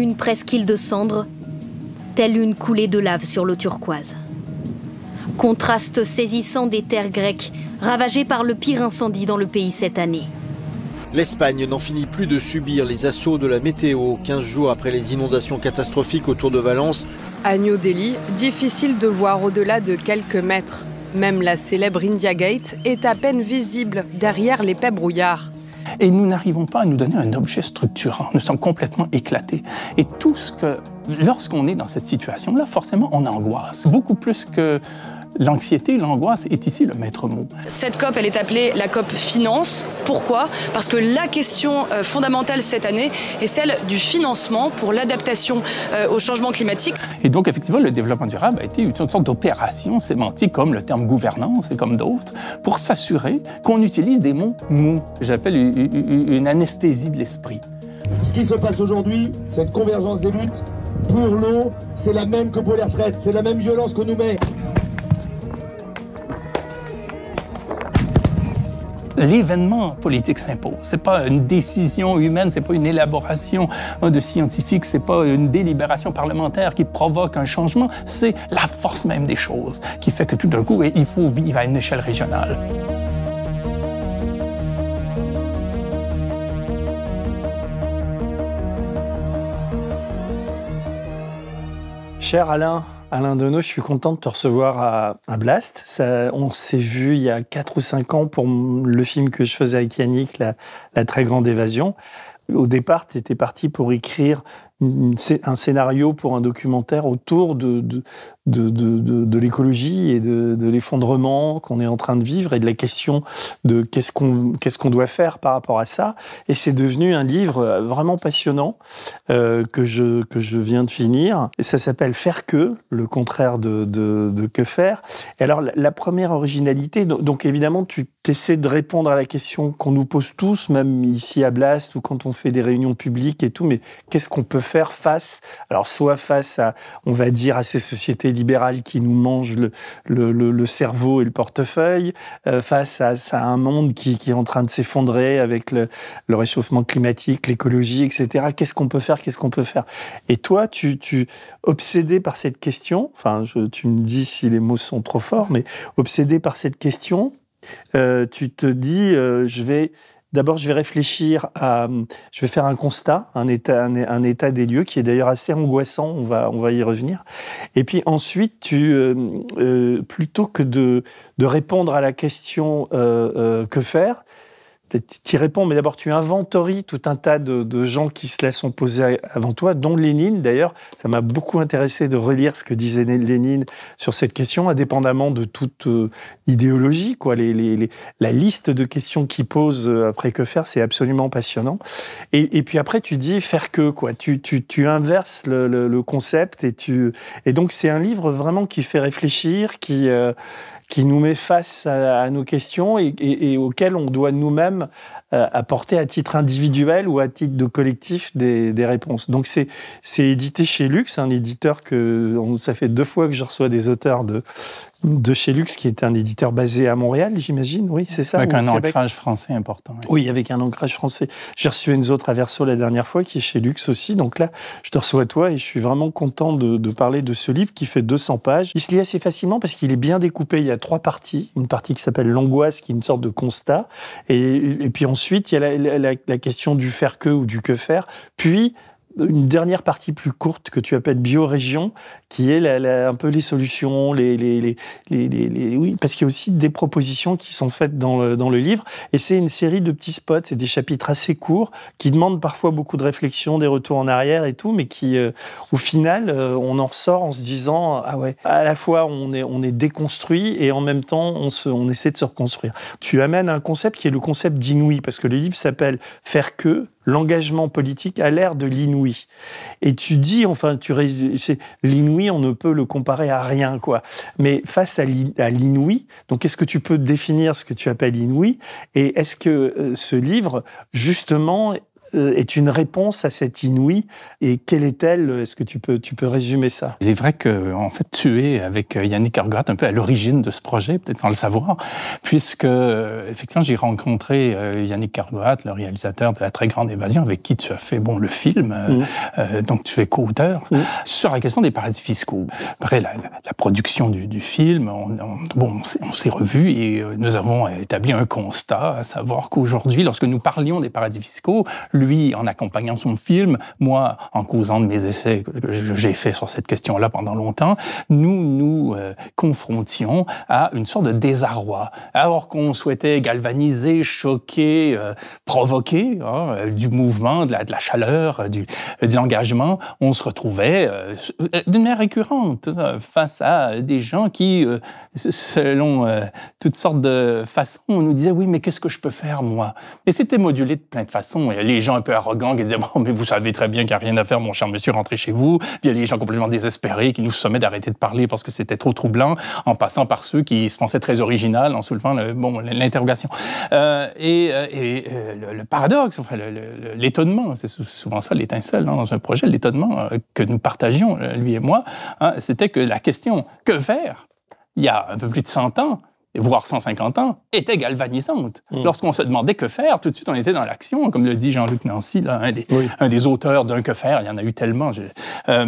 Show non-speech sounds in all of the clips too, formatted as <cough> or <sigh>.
une presqu'île de cendres, telle une coulée de lave sur l'eau turquoise. Contraste saisissant des terres grecques ravagées par le pire incendie dans le pays cette année. L'Espagne n'en finit plus de subir les assauts de la météo 15 jours après les inondations catastrophiques autour de Valence. À New Delhi, difficile de voir au-delà de quelques mètres. Même la célèbre India Gate est à peine visible derrière l'épais brouillard. Et nous n'arrivons pas à nous donner un objet structurant. Nous sommes complètement éclatés. Et tout ce que... Lorsqu'on est dans cette situation-là, forcément, on angoisse. Beaucoup plus que L'anxiété, l'angoisse est ici le maître mot. Cette COP, elle est appelée la COP Finance. Pourquoi Parce que la question euh, fondamentale cette année est celle du financement pour l'adaptation euh, au changement climatique. Et donc, effectivement, le développement durable a été une sorte d'opération sémantique, comme le terme gouvernance et comme d'autres, pour s'assurer qu'on utilise des mots mous. J'appelle une anesthésie de l'esprit. Ce qui se passe aujourd'hui, cette convergence des luttes, pour l'eau, c'est la même que pour les retraites, c'est la même violence que nous met. l'événement politique s'impose. C'est pas une décision humaine, c'est pas une élaboration hein, de scientifiques, c'est pas une délibération parlementaire qui provoque un changement, c'est la force même des choses qui fait que tout d'un coup, eh, il faut vivre à une échelle régionale. Cher Alain, Alain Dono, je suis content de te recevoir à, Blast. Ça, on s'est vu il y a 4 ou 5 ans pour le film que je faisais avec Yannick, La, très grande évasion. Au départ, tu étais parti pour écrire un scénario pour un documentaire autour de, de, de, l'écologie et de, l'effondrement qu'on est en train de vivre et de la question de qu'est-ce qu'on qu'est-ce qu'on doit faire par rapport à ça. Et c'est devenu un livre euh, vraiment passionnant euh, que, je, que je viens de finir. Et ça s'appelle Faire que, le contraire de, que faire. Et alors la, première originalité, donc, donc évidemment tu essaies de répondre à la question qu'on nous pose tous, même ici à Blast ou quand on fait des réunions publiques et tout, mais qu'est-ce qu'on peut faire face, alors soit face à, on va dire, à ces sociétés libérales qui nous mangent le, cerveau et le portefeuille, euh, face à, un monde qui, est en train de s'effondrer avec le, réchauffement climatique, l'écologie, etc. Qu'est-ce qu'on peut faire Qu'est-ce qu'on peut faire Et toi, tu, tu, obsédé par cette question, enfin, tu me dis si les mots sont trop forts, mais obsédé par cette question, euh, tu te dis, euh, je vais D'abord, je vais réfléchir à, je vais faire un constat, un état, des lieux qui est d'ailleurs assez angoissant. On va, on va y revenir. Et puis ensuite, tu, euh, euh, plutôt que de, répondre à la question euh, que faire, tu y réponds, mais d'abord tu inventories tout un tas de, gens qui se laissent poser avant toi, dont Lénine. D'ailleurs, ça m'a beaucoup intéressé de relire ce que disait Lénine sur cette question, indépendamment de toute euh, idéologie. la liste de questions qu'il pose euh, après que faire, c'est absolument passionnant. Et, puis après, tu dis faire que, quoi. Tu, inverses le, concept et donc, c'est un livre vraiment qui fait réfléchir, qui. Euh, qui nous met face à, nos questions et, auxquelles on doit nous-mêmes euh, apporter à titre individuel ou à titre de collectif des, réponses. Donc c'est édité chez Lux, un éditeur que ça fait deux fois que je reçois des auteurs de, de chez Lux, qui est un éditeur basé à Montréal, j'imagine, oui, c'est ça Avec un ancrage français important. Oui. avec un ancrage français. J'ai reçu Enzo Traverso la dernière fois, qui est chez Lux aussi, donc là, je te reçois toi et je suis vraiment content de, parler de ce livre qui fait 200 pages. Il se lit assez facilement parce qu'il est bien découpé, il y a trois parties. Une partie qui s'appelle l'angoisse, qui est une sorte de constat, et, puis ensuite, il y a la, la question du faire que ou du que faire, puis une dernière partie plus courte que tu appelles biorégion, qui est la, un peu les solutions, les, les, les, les oui, parce qu'il y a aussi des propositions qui sont faites dans le, dans le livre. Et c'est une série de petits spots, c'est des chapitres assez courts qui demandent parfois beaucoup de réflexion, des retours en arrière et tout, mais qui, euh, au final, euh, on en ressort en se disant ah ouais, à la fois on est on est déconstruit et en même temps on se, on essaie de se reconstruire. Tu amènes un concept qui est le concept d'inouï parce que le livre s'appelle faire que l'engagement politique a l'air de l'inouï. Et tu dis, enfin, tu l'inouï, on ne peut le comparer à rien, quoi. Mais face à l'inouï, donc est-ce que tu peux définir ce que tu appelles inouï Et est-ce que euh, ce livre, justement, euh, est une réponse à cette inouïe et quelle est-elle Est-ce que tu peux, tu peux résumer ça Il est vrai que en fait tu es avec euh, Yannick Argat un peu à l'origine de ce projet, peut-être sans le savoir, puisque euh, effectivement j'ai rencontré Yannick Argat, le réalisateur de La Très Grande Évasion, avec qui tu as fait bon le film, mm. donc tu es co-auteur mm. sur la question des paradis fiscaux. Après la, production du, du, film, on bon on s'est revus et nous avons établi un constat, à savoir qu'aujourd'hui, lorsque nous parlions des paradis fiscaux, lui en accompagnant son film, moi en causant de mes essais que j'ai fait sur cette question-là pendant longtemps, nous nous euh, confrontions à une sorte de désarroi. Alors qu'on souhaitait galvaniser, choquer, euh, provoquer hein, euh, du mouvement, de la, chaleur, du, de l'engagement, on se retrouvait d'une manière récurrente face à des gens qui, selon toutes sortes de façons, nous disaient « oui mais qu'est-ce que je peux faire moi Et c'était modulé de plein de façons. Les gens un peu arrogants qui disaient Bon, mais vous savez très bien qu'il n'y a rien à faire, mon cher monsieur, rentrez chez vous. Puis il y a des gens complètement désespérés qui nous sommaient d'arrêter de parler parce que c'était trop troublant, en passant par ceux qui se pensaient très original en soulevant le, bon, l'interrogation. Euh, et, euh, euh, le, paradoxe, enfin, l'étonnement, c'est souvent ça l'étincelle hein, dans un projet, l'étonnement que nous partagions, lui et moi, hein, c'était que la question que faire, il y a un peu plus de 100 ans, voire 150 ans, était galvanisante. Hmm. Lorsqu'on se demandait que faire, tout de suite, on était dans l'action, comme le dit Jean-Luc Nancy, un, des, auteurs d'un que faire, il y en a eu tellement. Euh,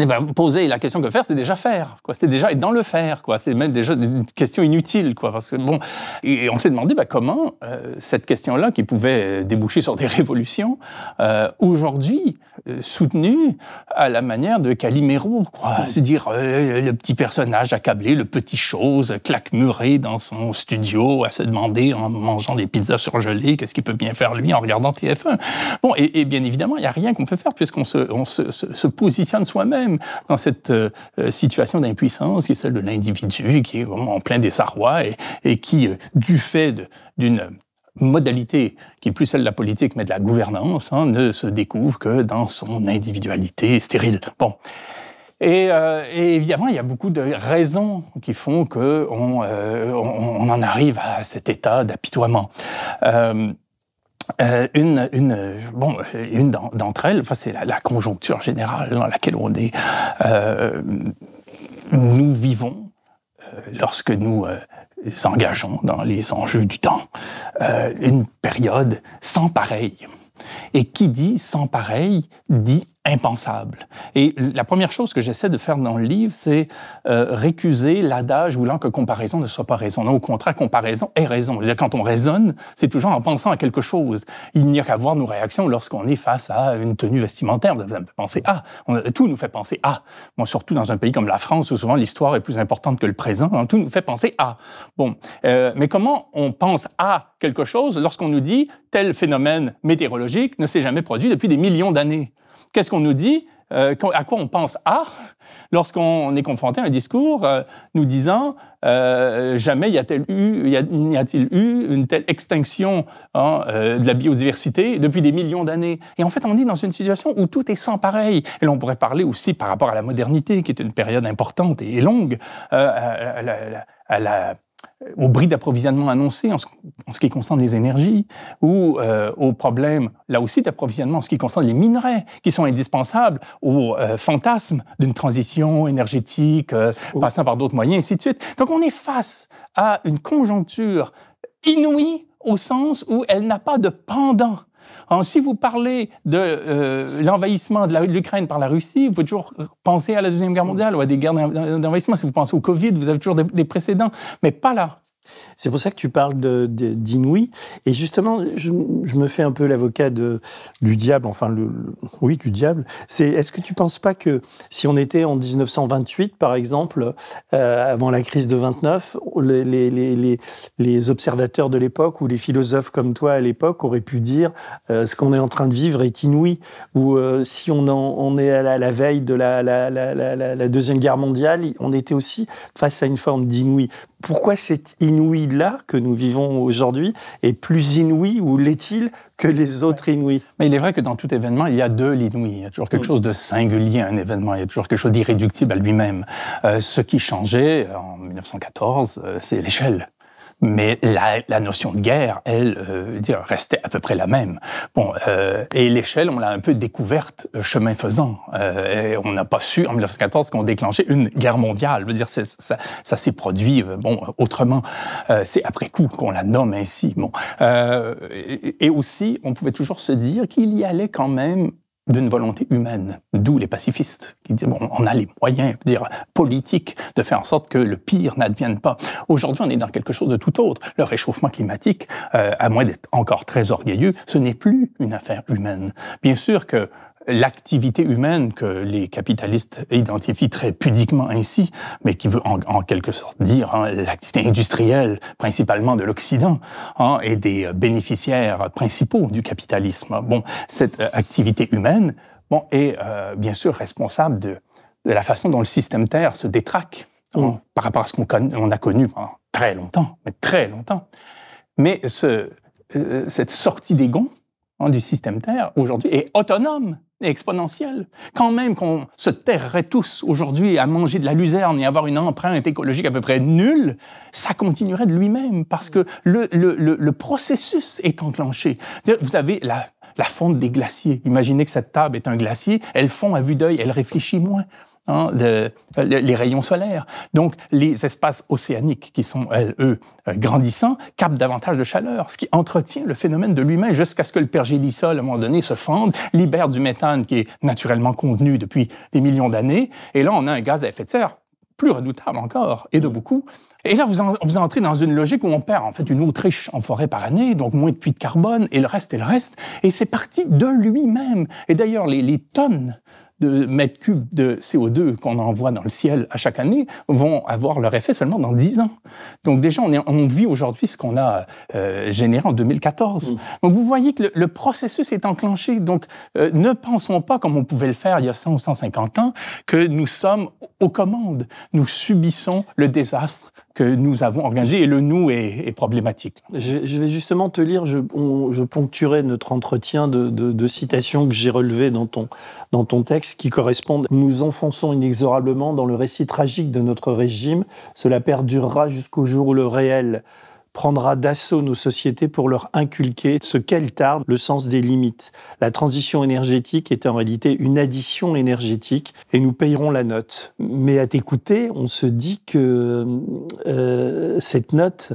eh ben, poser la question que faire, c'est déjà faire. Quoi. C'est déjà être dans le faire. Quoi. C'est même déjà une question inutile. Quoi, parce que, bon, et, on s'est demandé bah, comment euh, cette question-là, qui pouvait euh, déboucher sur des <laughs> révolutions, euh, aujourd'hui soutenue à la manière de Calimero. Quoi. Se dire le petit personnage accablé, le petit chose, claquemuré dans son studio, à se demander en mangeant des pizzas surgelées qu'est-ce qu'il peut bien faire lui en regardant TF1. Bon, et, et bien évidemment, il n'y a rien qu'on peut faire puisqu'on se, on se, se positionne soi-même dans cette euh, euh, situation d'impuissance qui est celle de l'individu, qui est vraiment en plein désarroi et, et qui, euh, du fait d'une modalité qui est plus celle de la politique mais de la gouvernance, hein, ne se découvre que dans son individualité stérile. Bon. Et, évidemment, il y a beaucoup de raisons qui font qu'on on, en arrive à cet état d'apitoiement. Euh, une, bon, euh, une d'entre elles, enfin, c'est la, conjoncture générale dans laquelle on est. Euh, nous vivons lorsque nous engageons dans les enjeux du temps une période sans pareil. Et qui dit sans pareil dit impensable. Et la première chose que j'essaie de faire dans le livre, c'est euh, récuser l'adage voulant que comparaison ne soit pas raison. Non, au contraire, comparaison est raison. Est quand on raisonne, c'est toujours en pensant à quelque chose. Il n'y a qu'à voir nos réactions lorsqu'on est face à une tenue vestimentaire. Ça me penser à. tout nous fait penser à. Bon, surtout dans un pays comme la France, où souvent l'histoire est plus importante que le présent, hein, tout nous fait penser à. Bon, euh, mais comment on pense à quelque chose lorsqu'on nous dit tel phénomène météorologique ne s'est jamais produit depuis des millions d'années Qu'est-ce qu'on nous dit euh, à quoi on pense à ah lorsqu'on est confronté à un discours euh, nous disant euh, jamais n'y a-t-il eu, eu, une telle extinction hein, de la biodiversité depuis des millions d'années. Et en fait, on est dans une situation où tout est sans pareil. Et là, on pourrait parler aussi par rapport à la modernité, qui est une période importante et longue, à la euh, au bris d'approvisionnement annoncé en ce, qui concerne les énergies, ou euh, au problème, là aussi, d'approvisionnement en ce qui concerne les minerais, qui sont indispensables au euh, fantasme d'une transition énergétique, passant par d'autres moyens, et ainsi de suite. Donc on est face à une conjoncture inouïe au sens où elle n'a pas de pendant si vous parlez de euh, l'envahissement de l'Ukraine par la Russie, vous pouvez toujours penser à la Deuxième Guerre mondiale ou à des guerres d'envahissement. Si vous pensez au Covid, vous avez toujours des précédents, mais pas là. C'est pour ça que tu parles d'inouï. Et justement, je, me fais un peu l'avocat du diable, enfin, oui, du diable. C'est Est-ce que tu penses pas que si on était en 1928, par exemple, euh, avant la crise de 29, les, observateurs de l'époque ou les philosophes comme toi à l'époque auraient pu dire euh, ce qu'on est en train de vivre est inouï Ou euh, si on, est à la, veille de la Deuxième Guerre mondiale, on était aussi face à une forme d'inouï pourquoi cet inouï-là que nous vivons aujourd'hui est plus inouï ou l'est-il que les autres inouïs Mais il est vrai que dans tout événement, il y a deux l'inouï. Il y a toujours quelque mm. chose de singulier à un événement. Il y a toujours quelque chose d'irréductible à lui-même. Euh, ce qui changeait en 1914, euh, c'est l'échelle mais la, la notion de guerre, elle, euh, restait à peu près la même. Bon, euh, et l'échelle, on l'a un peu découverte euh, chemin faisant. Euh, on n'a pas su en 1914 qu'on déclenchait une guerre mondiale. Je veux dire, ça, ça s'est produit euh, bon autrement. c'est après coup qu'on la nomme ainsi. Bon, et aussi, on pouvait toujours se dire qu'il y allait quand même d'une volonté humaine, d'où les pacifistes, qui disent bon, on a les moyens dire, politiques de faire en sorte que le pire n'advienne pas. Aujourd'hui, on est dans quelque chose de tout autre. Le réchauffement climatique, euh, à moins d'être encore très orgueilleux, ce n'est plus une affaire humaine. Bien sûr que l'activité humaine que les capitalistes identifient très pudiquement ainsi, mais qui veut en, quelque sorte dire hein, l'activité industrielle principalement de l'Occident hein, et des euh, bénéficiaires principaux du capitalisme. Bon, cette euh, activité humaine bon, est euh, bien sûr responsable de, la façon dont le système Terre se détraque hein, par rapport à ce qu'on a connu pendant très longtemps, mais très longtemps. Mais cette sortie des gonds du système Terre aujourd'hui est autonome exponentielle. Quand même qu'on se terrerait tous aujourd'hui à manger de la luzerne et avoir une empreinte écologique à peu près nulle, ça continuerait de lui-même parce que le, le, le, processus est enclenché. vous avez la, la fonte des glaciers. Imaginez que cette table est un glacier, elle fond à vue d'œil, elle réfléchit moins. Hein, de, euh, les rayons solaires. Donc les espaces océaniques qui sont, elles, eux, euh, grandissants, captent davantage de chaleur, ce qui entretient le phénomène de lui-même jusqu'à ce que le pergélisol, à un moment donné, se fende, libère du méthane qui est naturellement contenu depuis des millions d'années. Et là, on a un gaz à effet de serre plus redoutable encore, et de beaucoup. Et là, vous, entrez dans une logique où on perd en fait une autriche en forêt par année, donc moins de puits de carbone, et le reste est le reste. Et c'est parti de lui-même. Et d'ailleurs, les, les tonnes de mètres cubes de CO2 qu'on envoie dans le ciel à chaque année vont avoir leur effet seulement dans 10 ans. Donc déjà, on, est, vit aujourd'hui ce qu'on a euh, généré en 2014. Mm. Donc vous voyez que le, processus est enclenché. Donc euh, ne pensons pas, comme on pouvait le faire il y a 100 ou 150 ans, que nous sommes aux commandes. Nous subissons le désastre que nous avons organisé, et le nous est, problématique. Je, vais justement te lire, je, on, notre entretien de, citations que j'ai relevées dans ton, dans ton texte qui correspondent. nous enfonçons inexorablement dans le récit tragique de notre régime, cela perdurera jusqu'au jour où le réel prendra d'assaut nos sociétés pour leur inculquer ce qu'elles tarde le sens des limites. La transition énergétique est en réalité une addition énergétique et nous payerons la note. Mais à t'écouter, on se dit que euh, cette note,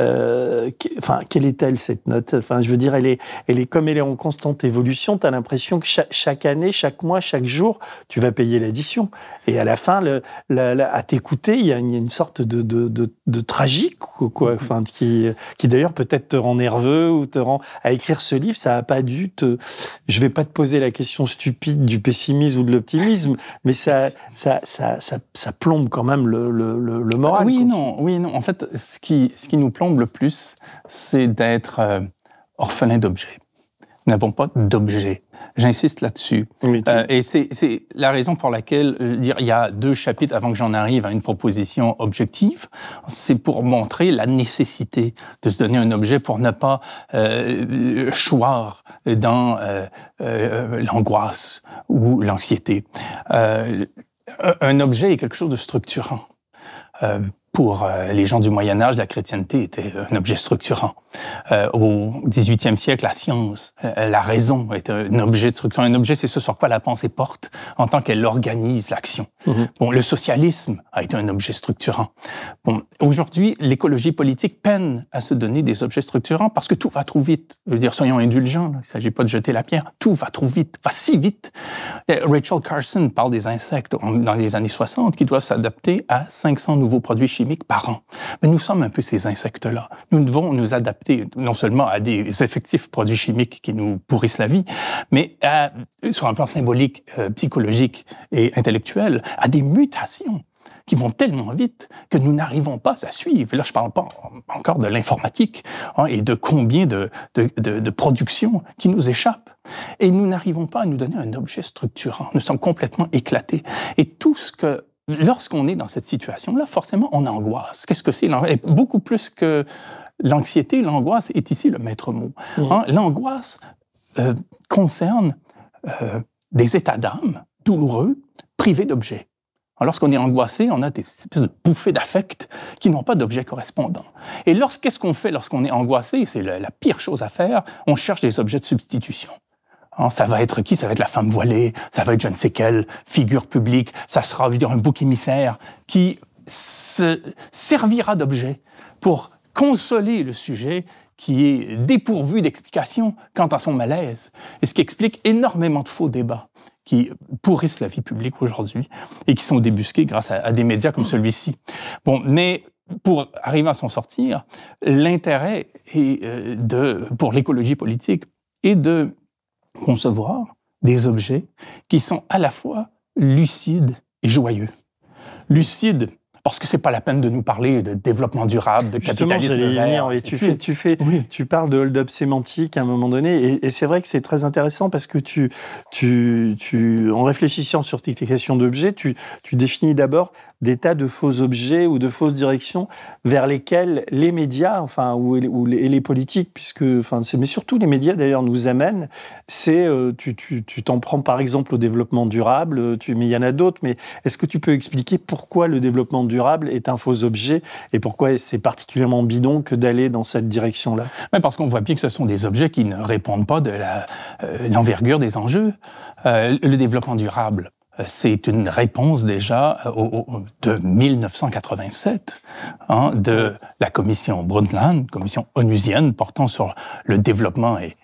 euh, enfin, quelle est-elle cette note Enfin, je veux dire, elle est, elle est comme elle est en constante évolution. Tu as l'impression que chaque, année, chaque mois, chaque jour, tu vas payer l'addition. Et à la fin, à t'écouter, il y, a une sorte de, tragique, quoi. Mm-hmm. Enfin, qui, qui d'ailleurs peut-être te rend nerveux ou te rend à écrire ce livre. Ça a pas dû te. Je vais pas te poser la question stupide du pessimisme ou de l'optimisme, mais ça, ça, ça, plombe quand même le, moral. Ah oui, non, oui, En fait, ce qui, ce qui nous plombe le plus, c'est d'être euh, orphelin d'objets. Nous n'avons pas d'objet. J'insiste là-dessus. Euh, et c'est la raison pour laquelle dire, il y a deux chapitres avant que j'en arrive à une proposition objective. C'est pour montrer la nécessité de se donner un objet pour ne pas euh, choir dans euh, l'angoisse ou l'anxiété. un objet est quelque chose de structurant pour euh, les gens du Moyen Âge, la chrétienté était euh, un objet structurant. Euh, au XVIIIe siècle, la science, euh, la raison était un objet structurant. Un objet, c'est ce sur quoi la pensée porte en tant qu'elle organise l'action. Mhm. Bon, le socialisme a été un objet structurant. Bon, aujourd'hui, l'écologie politique peine à se donner des objets structurants parce que tout va trop vite. Je veux dire, soyons indulgents, il ne s'agit pas de jeter la pierre. Tout va trop vite, va si vite. Rachel Carson parle des insectes dans les années 60 qui doivent s'adapter à 500 nouveaux produits chimiques par an. Mais nous sommes un peu ces insectes-là. Nous devons nous adapter non seulement à des effectifs produits chimiques qui nous pourrissent la vie, mais à, sur un plan symbolique, euh, psychologique et intellectuel, à des mutations qui vont tellement vite que nous n'arrivons pas à suivre. là, je ne parle pas encore de l'informatique hein, et de combien de, de, de productions qui nous échappent. Et nous n'arrivons pas à nous donner un objet structurant. Nous sommes complètement éclatés. Et tout ce que Mhm. lorsqu'on est dans cette situation-là, forcément, on angoisse. Qu'est-ce que c'est Beaucoup plus que l'anxiété, l'angoisse est ici le maître mot. Hein. L'angoisse euh, concerne euh, des états d'âme douloureux, privés d'objets. Lorsqu'on est angoissé, on a des espèces de bouffées d'affects qui n'ont pas d'objet correspondant. Et qu'est-ce qu'on fait lorsqu'on est angoissé C'est la pire chose à faire, on cherche des objets de substitution. Hein, ça va être qui Ça va être la femme voilée, ça va être je ne sais quelle figure publique, ça sera dire, un bouc émissaire qui se servira d'objet pour consoler le sujet qui est dépourvu d'explication quant à son malaise, et ce qui explique énormément de faux débats qui pourrissent la vie publique aujourd'hui et qui sont débusqués grâce à, des médias comme celui-ci. Bon, mais pour arriver à s'en sortir, l'intérêt euh, de, pour l'écologie politique est de concevoir des objets qui sont à la fois lucides et joyeux. Lucides parce que c'est pas la peine de nous parler de développement durable, de capitalisme vert. tu, tu, fais, tu parles de hold-up sémantique à un moment donné, et, c'est vrai que c'est très intéressant parce que tu, tu, tu en réfléchissant sur tes questions d'objets, tu, tu définis d'abord des tas de faux objets ou de fausses directions vers lesquelles les médias, enfin, ou, et les politiques, puisque, enfin, mais surtout les médias d'ailleurs nous amènent. C'est, euh, tu, tu, tu t'en prends par exemple au développement durable, tu, mais il y en a d'autres. Mais est-ce que tu peux expliquer pourquoi le développement durable est un faux objet et pourquoi c'est particulièrement bidon que d'aller dans cette direction-là Parce qu'on voit bien que ce sont des objets qui ne répondent pas de euh, l'envergure des enjeux. Euh, le développement durable, euh, c'est une réponse déjà de 1987 hein, de la commission Brundtland, commission onusienne portant sur le développement et,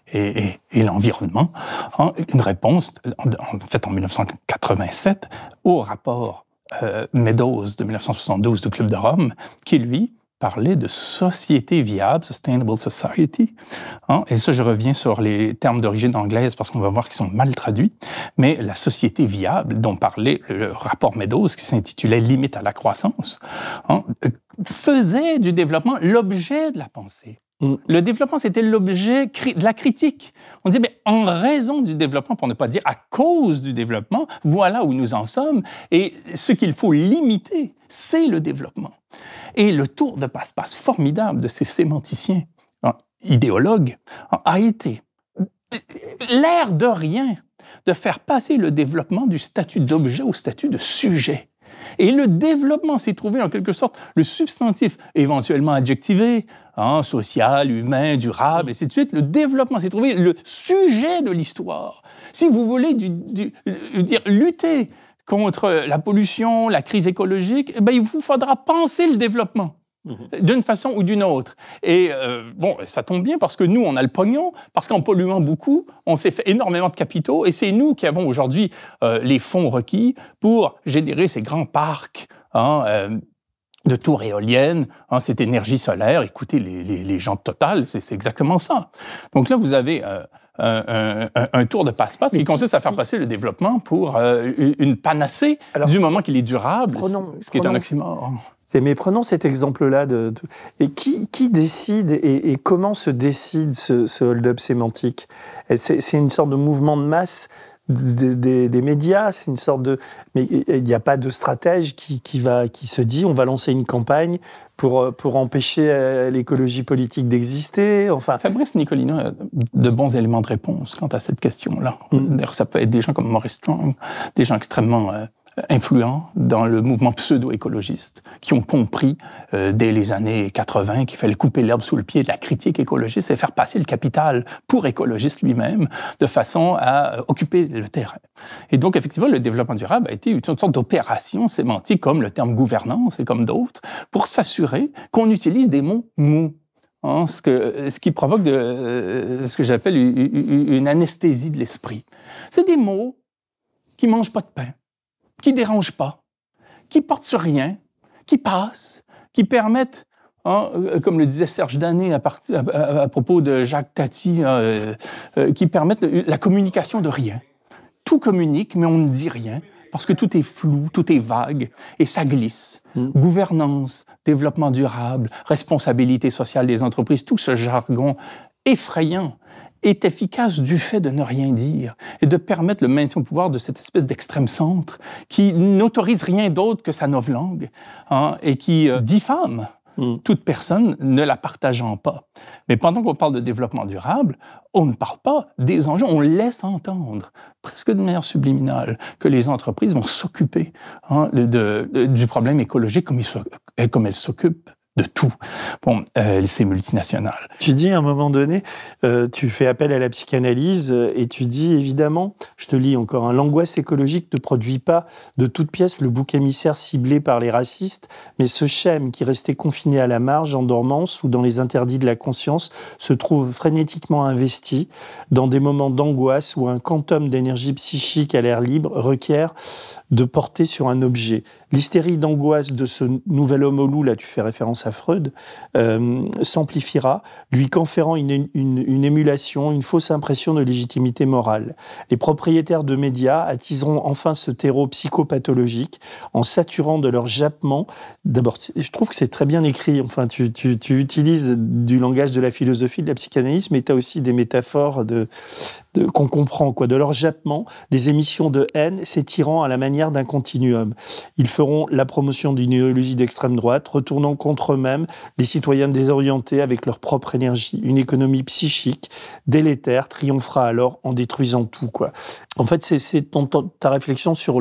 l'environnement, hein, une réponse en, fait en 1987 au rapport euh, Meadows de 1972 du Club de Rome, qui lui parlait de société viable, sustainable society. Hein. Et ça, je reviens sur les termes d'origine anglaise parce qu'on va voir qu'ils sont mal traduits. Mais la société viable dont parlait le rapport Meadows, qui s'intitulait Limite à la croissance, hein, euh, faisait du développement l'objet de la pensée Mm. Le développement, c'était l'objet de la critique. On disait, mais en raison du développement, pour ne pas dire à cause du développement, voilà où nous en sommes. Et ce qu'il faut limiter, c'est le développement. Et le tour de passe-passe formidable de ces sémanticiens, hein, idéologues, hein, a été l'air de rien de faire passer le développement du statut d'objet au statut de sujet. Et le développement s'est trouvé en quelque sorte le substantif éventuellement adjectivé, hein, social, humain, durable, et ainsi de suite. Le développement s'est trouvé le sujet de l'histoire. Si vous voulez euh, dire lutter contre la pollution, la crise écologique, eh ben, il vous faudra penser le développement. Mhm. d'une façon ou d'une autre. Et euh, bon, ça tombe bien parce que nous, on a le pognon, parce qu'en polluant beaucoup, on s'est fait énormément de capitaux, et c'est nous qui avons aujourd'hui euh, les fonds requis pour générer ces grands parcs. Hein, euh, de tours éoliennes, hein, cette énergie solaire, écoutez, les, les, gens de Total, c'est exactement ça. Donc là, vous avez un, tour de passe-passe qui, consiste à faire passer le développement pour une panacée du moment qu'il est durable, ce qui est un oxymore. Mais prenons cet exemple-là. De, et qui, qui décide et, comment se décide ce, hold-up sémantique C'est une sorte de mouvement de masse des, médias, c'est une sorte de. Mais il n'y a pas de stratège qui, va, qui se dit on va lancer une campagne pour, pour empêcher euh, l'écologie politique d'exister. Enfin. Fabrice Nicolino a de bons éléments de réponse quant à cette question-là. Mm. D'ailleurs, ça peut être des gens comme Maurice Strong, des gens extrêmement. Euh, influents dans le mouvement pseudo-écologiste, qui ont compris euh, dès les années 80 qu'il fallait couper l'herbe sous le pied de la critique écologiste et faire passer le capital pour écologiste lui-même, de façon à euh, occuper le terrain. Et donc, effectivement, le développement durable a été une sorte d'opération sémantique, comme le terme gouvernance et comme d'autres, pour s'assurer qu'on utilise des mots mous hein, ce, que, ce, qui provoque euh, ce que j'appelle une, une, anesthésie de l'esprit. C'est des mots qui mangent pas de pain qui dérangent pas, qui portent sur rien, qui passent, qui permettent hein, euh, comme le disait Serge Danet à, propos de Jacques Tati, hein, euh, euh, qui permettent la communication de rien. Tout communique, mais on ne dit rien, parce que tout est flou, tout est vague, et ça glisse. Hmm. Gouvernance, développement durable, responsabilité sociale des entreprises, tout ce jargon effrayant est efficace du fait de ne rien dire et de permettre le maintien au pouvoir de cette espèce d'extrême centre qui n'autorise rien d'autre que sa novlangue hein, et qui euh, diffame mm. toute personne ne la partageant pas. Mais pendant qu'on parle de développement durable, on ne parle pas des enjeux, on laisse entendre, presque de manière subliminale, que les entreprises vont s'occuper hein, du problème écologique comme elles s'occupent de tout. Bon, euh, multinational. Tu dis à un moment donné, euh, tu fais appel à la psychanalyse euh, et tu dis évidemment, je te lis encore, hein, l'angoisse écologique ne produit pas de toute pièce le bouc émissaire ciblé par les racistes, mais ce schème qui restait confiné à la marge, en dormance ou dans les interdits de la conscience, se trouve frénétiquement investi dans des moments d'angoisse où un quantum d'énergie psychique à l'air libre requiert de porter sur un objet. L'hystérie d'angoisse de ce nouvel homme au loup, là tu fais référence à Freud, euh, s'amplifiera, lui conférant une, émulation, une fausse impression de légitimité morale. Les propriétaires de médias attiseront enfin ce terreau psychopathologique en saturant de leur jappement. D'abord, je trouve que c'est très bien écrit, enfin tu, tu, utilises du langage de la philosophie, de la psychanalyse, mais tu as aussi des métaphores de, qu'on comprend, quoi, de leur jappement, des émissions de haine s'étirant à la manière d'un continuum. Ils feront la promotion d'une idéologie d'extrême droite, retournant contre eux-mêmes les citoyens désorientés avec leur propre énergie. Une économie psychique délétère triomphera alors en détruisant tout, En fait, c'est ta réflexion sur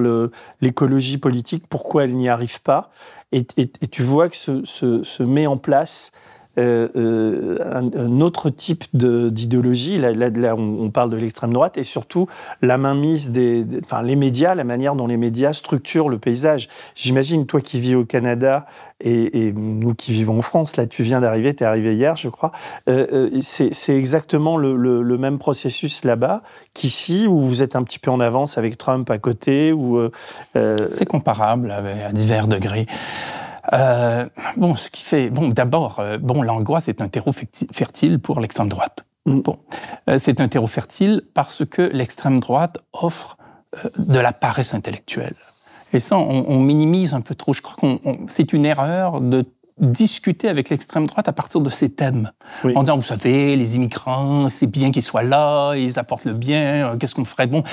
l'écologie politique, pourquoi elle n'y arrive pas, et, tu vois que ce se met en place euh, euh, un, autre type d'idéologie. Là, là, on, parle de l'extrême droite et surtout la mainmise des, enfin, les médias, la manière dont les médias structurent le paysage. J'imagine, toi qui vis au Canada et, nous qui vivons en France, là, tu viens d'arriver, tu es arrivé hier, je crois. Euh, c'est exactement le, le, même processus là-bas qu'ici, où vous êtes un petit peu en avance avec Trump à côté. ou c'est comparable à divers degrés. Euh, bon, ce qui fait, bon, d'abord, euh, bon, l'angoisse est un terreau fertile pour l'extrême droite. Mm. Bon, euh, c'est un terreau fertile parce que l'extrême droite offre de la paresse intellectuelle. Et ça, on, minimise un peu trop. Je crois qu'on, c'est une erreur de discuter avec l'extrême droite à partir de ces thèmes. En disant, vous savez, les immigrants, c'est bien qu'ils soient là, ils apportent le bien, qu'est-ce qu'on ferait de bon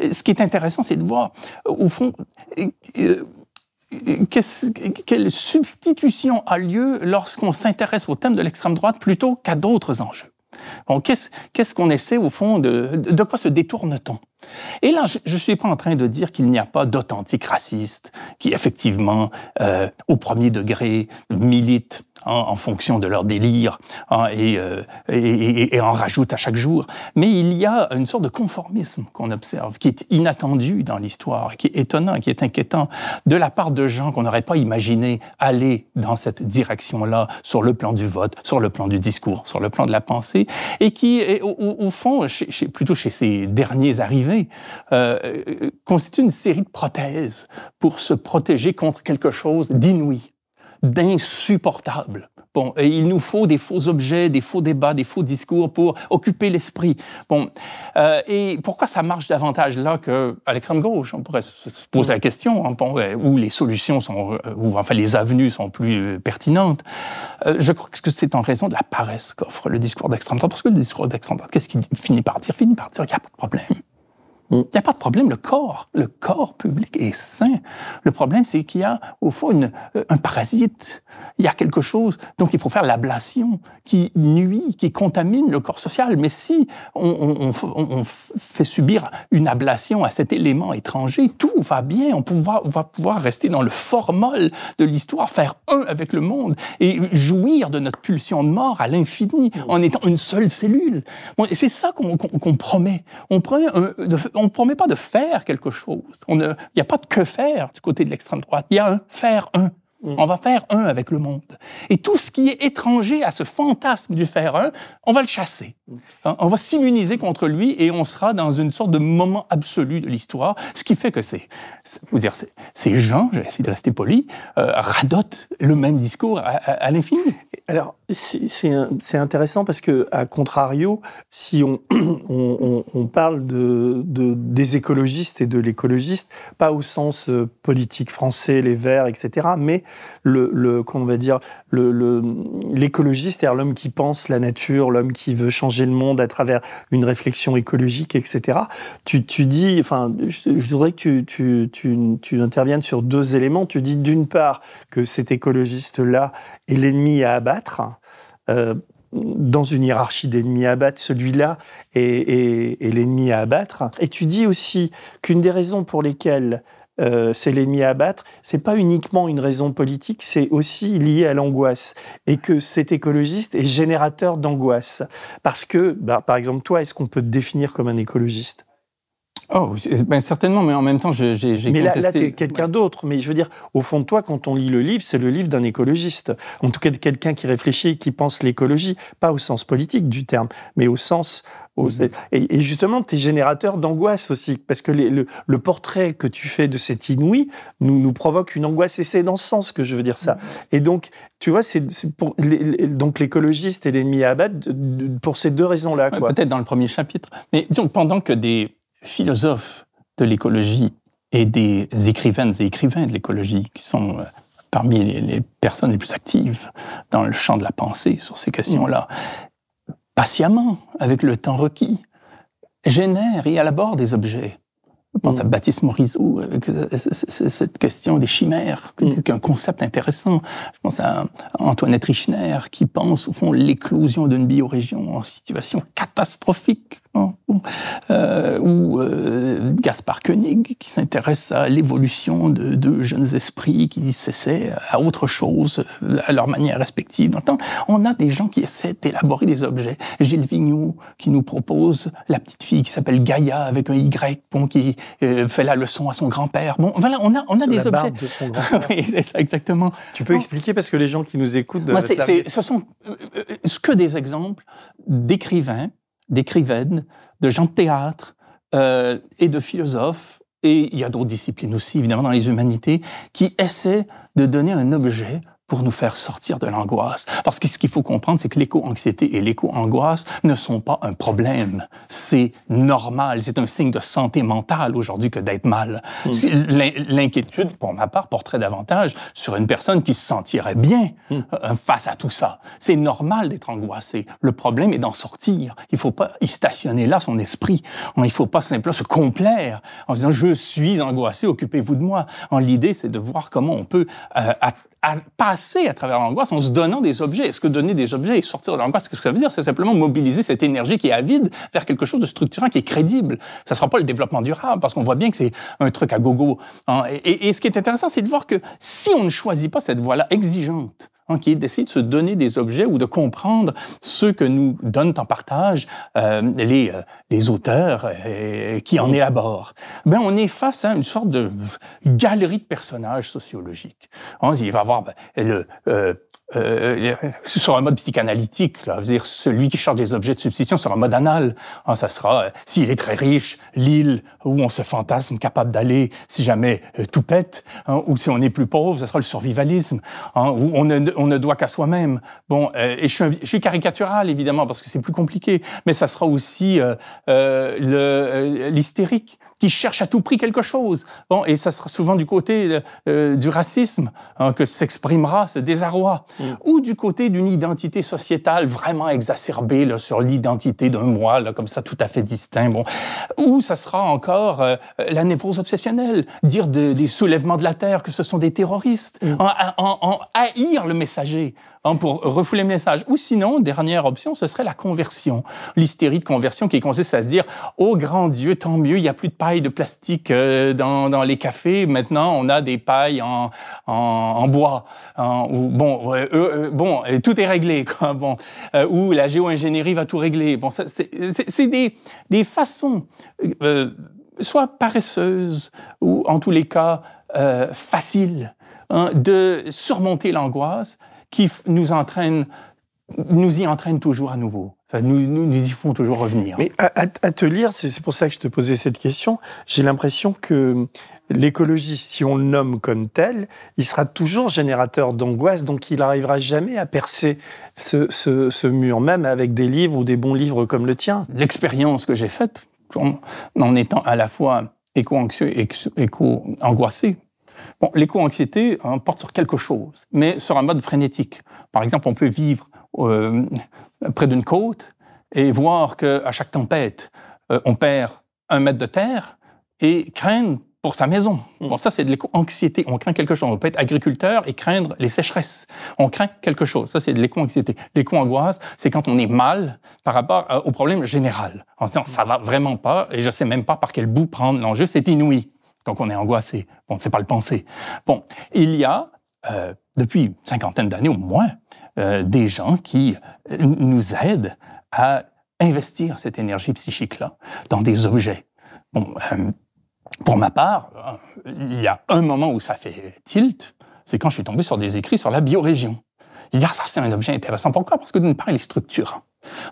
Ce qui est intéressant, c'est de voir, au fond, quelle substitution a lieu lorsqu'on s'intéresse au thème de l'extrême droite plutôt qu'à d'autres enjeux Bon, qu'est-ce qu'on essaie au fond de, quoi se détourne-t-on Et là, je ne suis pas en train de dire qu'il n'y a pas d'authentique raciste qui effectivement, euh, au premier degré, militent Hein, en fonction de leur délire hein, euh, et, et, en rajoute à chaque jour. Mais il y a une sorte de conformisme qu'on observe, qui est inattendu dans l'histoire, qui est étonnant, qui est inquiétant, de la part de gens qu'on n'aurait pas imaginé aller dans cette direction-là, sur le plan du vote, sur le plan du discours, sur le plan de la pensée, et qui, au, fond, plutôt chez ces derniers arrivés, euh, euh constitue une série de prothèses pour se protéger contre quelque chose d'inouï d'insupportable. Bon, et il nous faut des faux objets, des faux débats, des faux discours pour occuper l'esprit. Bon, euh, et pourquoi ça marche davantage là que l'extrême gauche On pourrait se poser la question, hein, où les solutions sont, euh, où enfin les avenues sont plus euh, pertinentes. je crois que c'est en raison de la paresse qu'offre le discours d'extrême droite, parce que le discours d'extrême droite, qu'est-ce qu'il finit par dire il Finit par dire qu'il n'y a pas de problème. Mm. Il n'y a pas de problème. Le corps, le corps public est sain. Le problème, c'est qu'il y a, au fond, euh, un parasite. Il y a quelque chose. Donc, il faut faire l'ablation qui nuit, qui contamine le corps social. Mais si on, fait subir une ablation à cet élément étranger, tout va bien. On, va pouvoir rester dans le formol de l'histoire, faire un avec le monde et jouir de notre pulsion de mort à l'infini mm. en étant une seule cellule. c'est ça qu'on promet on ne promet pas de faire quelque chose. Il n'y a pas de que faire du côté de l'extrême droite. Il y a un faire un. Mm. On va faire un avec le monde. Et tout ce qui est étranger à ce fantasme du faire un, on va le chasser. Mm. Hein, on va s'immuniser contre lui et on sera dans une sorte de moment absolu de l'histoire. Ce qui fait que c'est, vous dire, ces gens, j'ai essayé de rester poli, euh, radotent le même discours à, à l'infini. Alors, c'est intéressant parce que, à contrario, si on, <clears throat> parle des écologistes et de l'écologiste, pas au sens euh, politique français, les Verts, etc., mais le, on va dire, l'écologiste, c'est-à-dire l'homme qui pense la nature, l'homme qui veut changer le monde à travers une réflexion écologique, etc. Tu, dis, enfin, je, voudrais que tu interviennes sur deux éléments. Tu dis d'une part que cet écologiste-là est l'ennemi à abattre, euh, dans une hiérarchie d'ennemis à abattre, celui-là est, l'ennemi à abattre. Et tu dis aussi qu'une des raisons pour lesquelles euh, c'est l'ennemi à abattre, c'est pas uniquement une raison politique, c'est aussi lié à l'angoisse et que cet écologiste est générateur d'angoisse parce que, bah, par exemple, toi, est-ce qu'on peut te définir comme un écologiste Oh, eh ben certainement, mais en même temps, j'ai contesté... Mais là, quelqu'un d'autre. Mais je veux dire, au fond de toi, quand on lit le livre, c'est le livre d'un écologiste. En tout cas, de quelqu'un qui réfléchit, qui pense l'écologie, pas au sens politique du terme, mais au sens... Et, justement, t'es générateur d'angoisse aussi, parce que le, portrait que tu fais de cet inouï nous, nous provoque une angoisse, et c'est dans ce sens que je veux dire ça. Mm-hmm. Et donc, tu vois, c'est pour donc l'écologiste et l'ennemi à abattre pour ces deux raisons-là. Peut-être dans le premier chapitre. Mais donc, pendant que des philosophes de l'écologie et des écrivaines et écrivains de l'écologie qui sont euh, parmi les, personnes les plus actives dans le champ de la pensée sur ces questions-là, patiemment, avec le temps requis, génèrent et élaborent des objets. Je pense à mm. Baptiste Morisot, avec euh, cette question des chimères, qui est mm. un concept intéressant. Je pense à Antoinette Richner, qui pense, au fond, l'éclosion d'une biorégion en situation catastrophique Hein, ou, euh, ou euh, Gaspard Koenig, qui s'intéresse à l'évolution de deux jeunes esprits qui s'essaient à autre chose, à leur manière respective. on a des gens qui essaient d'élaborer des objets. Gilles Vignoux, qui nous propose la petite fille qui s'appelle Gaïa, avec un Y, bon, qui euh, fait la leçon à son grand-père. Bon, voilà, on a, on a des la objets. De <laughs> ça, exactement. Tu peux expliquer, parce que les gens qui nous écoutent... Euh, c'est, ce sont que des exemples d'écrivains d'écrivaines, de gens de théâtre euh, et de philosophes, et il y a d'autres disciplines aussi, évidemment, dans les humanités, qui essaient de donner un objet, pour nous faire sortir de l'angoisse. Parce que ce qu'il faut comprendre, c'est que l'éco-anxiété et l'éco-angoisse ne sont pas un problème. C'est normal. C'est un signe de santé mentale aujourd'hui que d'être mal. Mm. L'inquiétude, pour ma part, porterait davantage sur une personne qui se sentirait bien mm. euh, face à tout ça. C'est normal d'être angoissé. Le problème est d'en sortir. Il faut pas y stationner là son esprit. Il faut pas simplement se complaire en disant je suis angoissé, occupez-vous de moi. L'idée, c'est de voir comment on peut euh, à passer à travers l'angoisse en se donnant des objets. Est-ce que donner des objets et sortir de l'angoisse, qu'est-ce que ça veut dire C'est simplement mobiliser cette énergie qui est avide vers quelque chose de structurant qui est crédible. Ça ne sera pas le développement durable parce qu'on voit bien que c'est un truc à gogo. Hein. et ce qui est intéressant, c'est de voir que si on ne choisit pas cette voie-là exigeante, qui est d'essayer de se donner des objets ou de comprendre ce que nous donnent en partage euh, les, euh, les, auteurs euh, qui en élaborent. Ben, on est face à une sorte de galerie de personnages sociologiques. Hein, il va y avoir ben, le euh, euh sur un mode psychanalytique, là, dire celui qui cherche des objets de substitution sera un mode anal. Hein, ça sera euh, s'il est très riche, l'île où on se fantasme capable d'aller si jamais euh, tout pète, hein, ou si on est plus pauvre, ça sera le survivalisme hein, où on ne, doit qu'à soi-même. Bon, et je suis, je suis, caricatural évidemment parce que c'est plus compliqué, mais ça sera aussi l'hystérique qui cherche à tout prix quelque chose. Bon, et ça sera souvent du côté du racisme que s'exprimera ce désarroi ou du côté d'une identité sociétale vraiment exacerbée sur l'identité d'un moi, comme ça, tout à fait distinct, bon, ou ça sera encore euh, la névrose obsessionnelle, dire des soulèvements de la Terre que ce sont des terroristes, mm. en, haïr le messager, hein, pour refouler le message. Ou sinon, dernière option, ce serait la conversion, l'hystérie de conversion qui consiste à se dire, oh grand Dieu, tant mieux, il n'y a plus de paille de plastique euh, dans, les cafés, maintenant on a des pailles en, bois. Hein. ou, bon, euh, euh, euh, bon, tout est réglé, <laughs> quoi, bon, ou la géo-ingénierie va tout régler. Bon, c'est des, des, façons, soit paresseuses, ou en tous les cas faciles, hein, de surmonter l'angoisse qui nous entraîne, nous y entraîne toujours à nouveau. Enfin, nous, nous, y font toujours revenir. Mais à te lire, c'est pour ça que je te posais cette question, j'ai l'impression que l'écologie, si on le nomme comme tel, il sera toujours générateur d'angoisse, donc il n'arrivera jamais à percer ce, mur, même avec des livres ou des bons livres comme le tien. L'expérience que j'ai faite, en, étant à la fois éco-anxieux et éco-angoissé, Bon, l'éco-anxiété hein, porte sur quelque chose, mais sur un mode frénétique. Par exemple, on peut vivre euh, près d'une côte et voir qu'à chaque tempête, euh, on perd un mètre de terre et craindre pour sa maison. Mm. Bon, ça, c'est de l'éco-anxiété. On craint quelque chose. On peut être agriculteur et craindre les sécheresses. On craint quelque chose. Ça, c'est de l'éco-anxiété. L'éco-angoisse, c'est quand on est mal par rapport euh, au problème général. En disant, ça va vraiment pas et je sais même pas par quel bout prendre l'enjeu. C'est inouï. Donc, on est angoissé. Bon, on ne sait pas le penser. Bon, il y a, euh, depuis une cinquantaine d'années au moins, euh, des gens qui euh, nous aident à investir cette énergie psychique-là dans des objets. Bon, euh, pour ma part, il y a un moment où ça fait tilt, c'est quand je suis tombé sur des écrits sur la biorégion. Il dis, ça, c'est un objet intéressant. Pourquoi Parce que d'une part, il est structurant.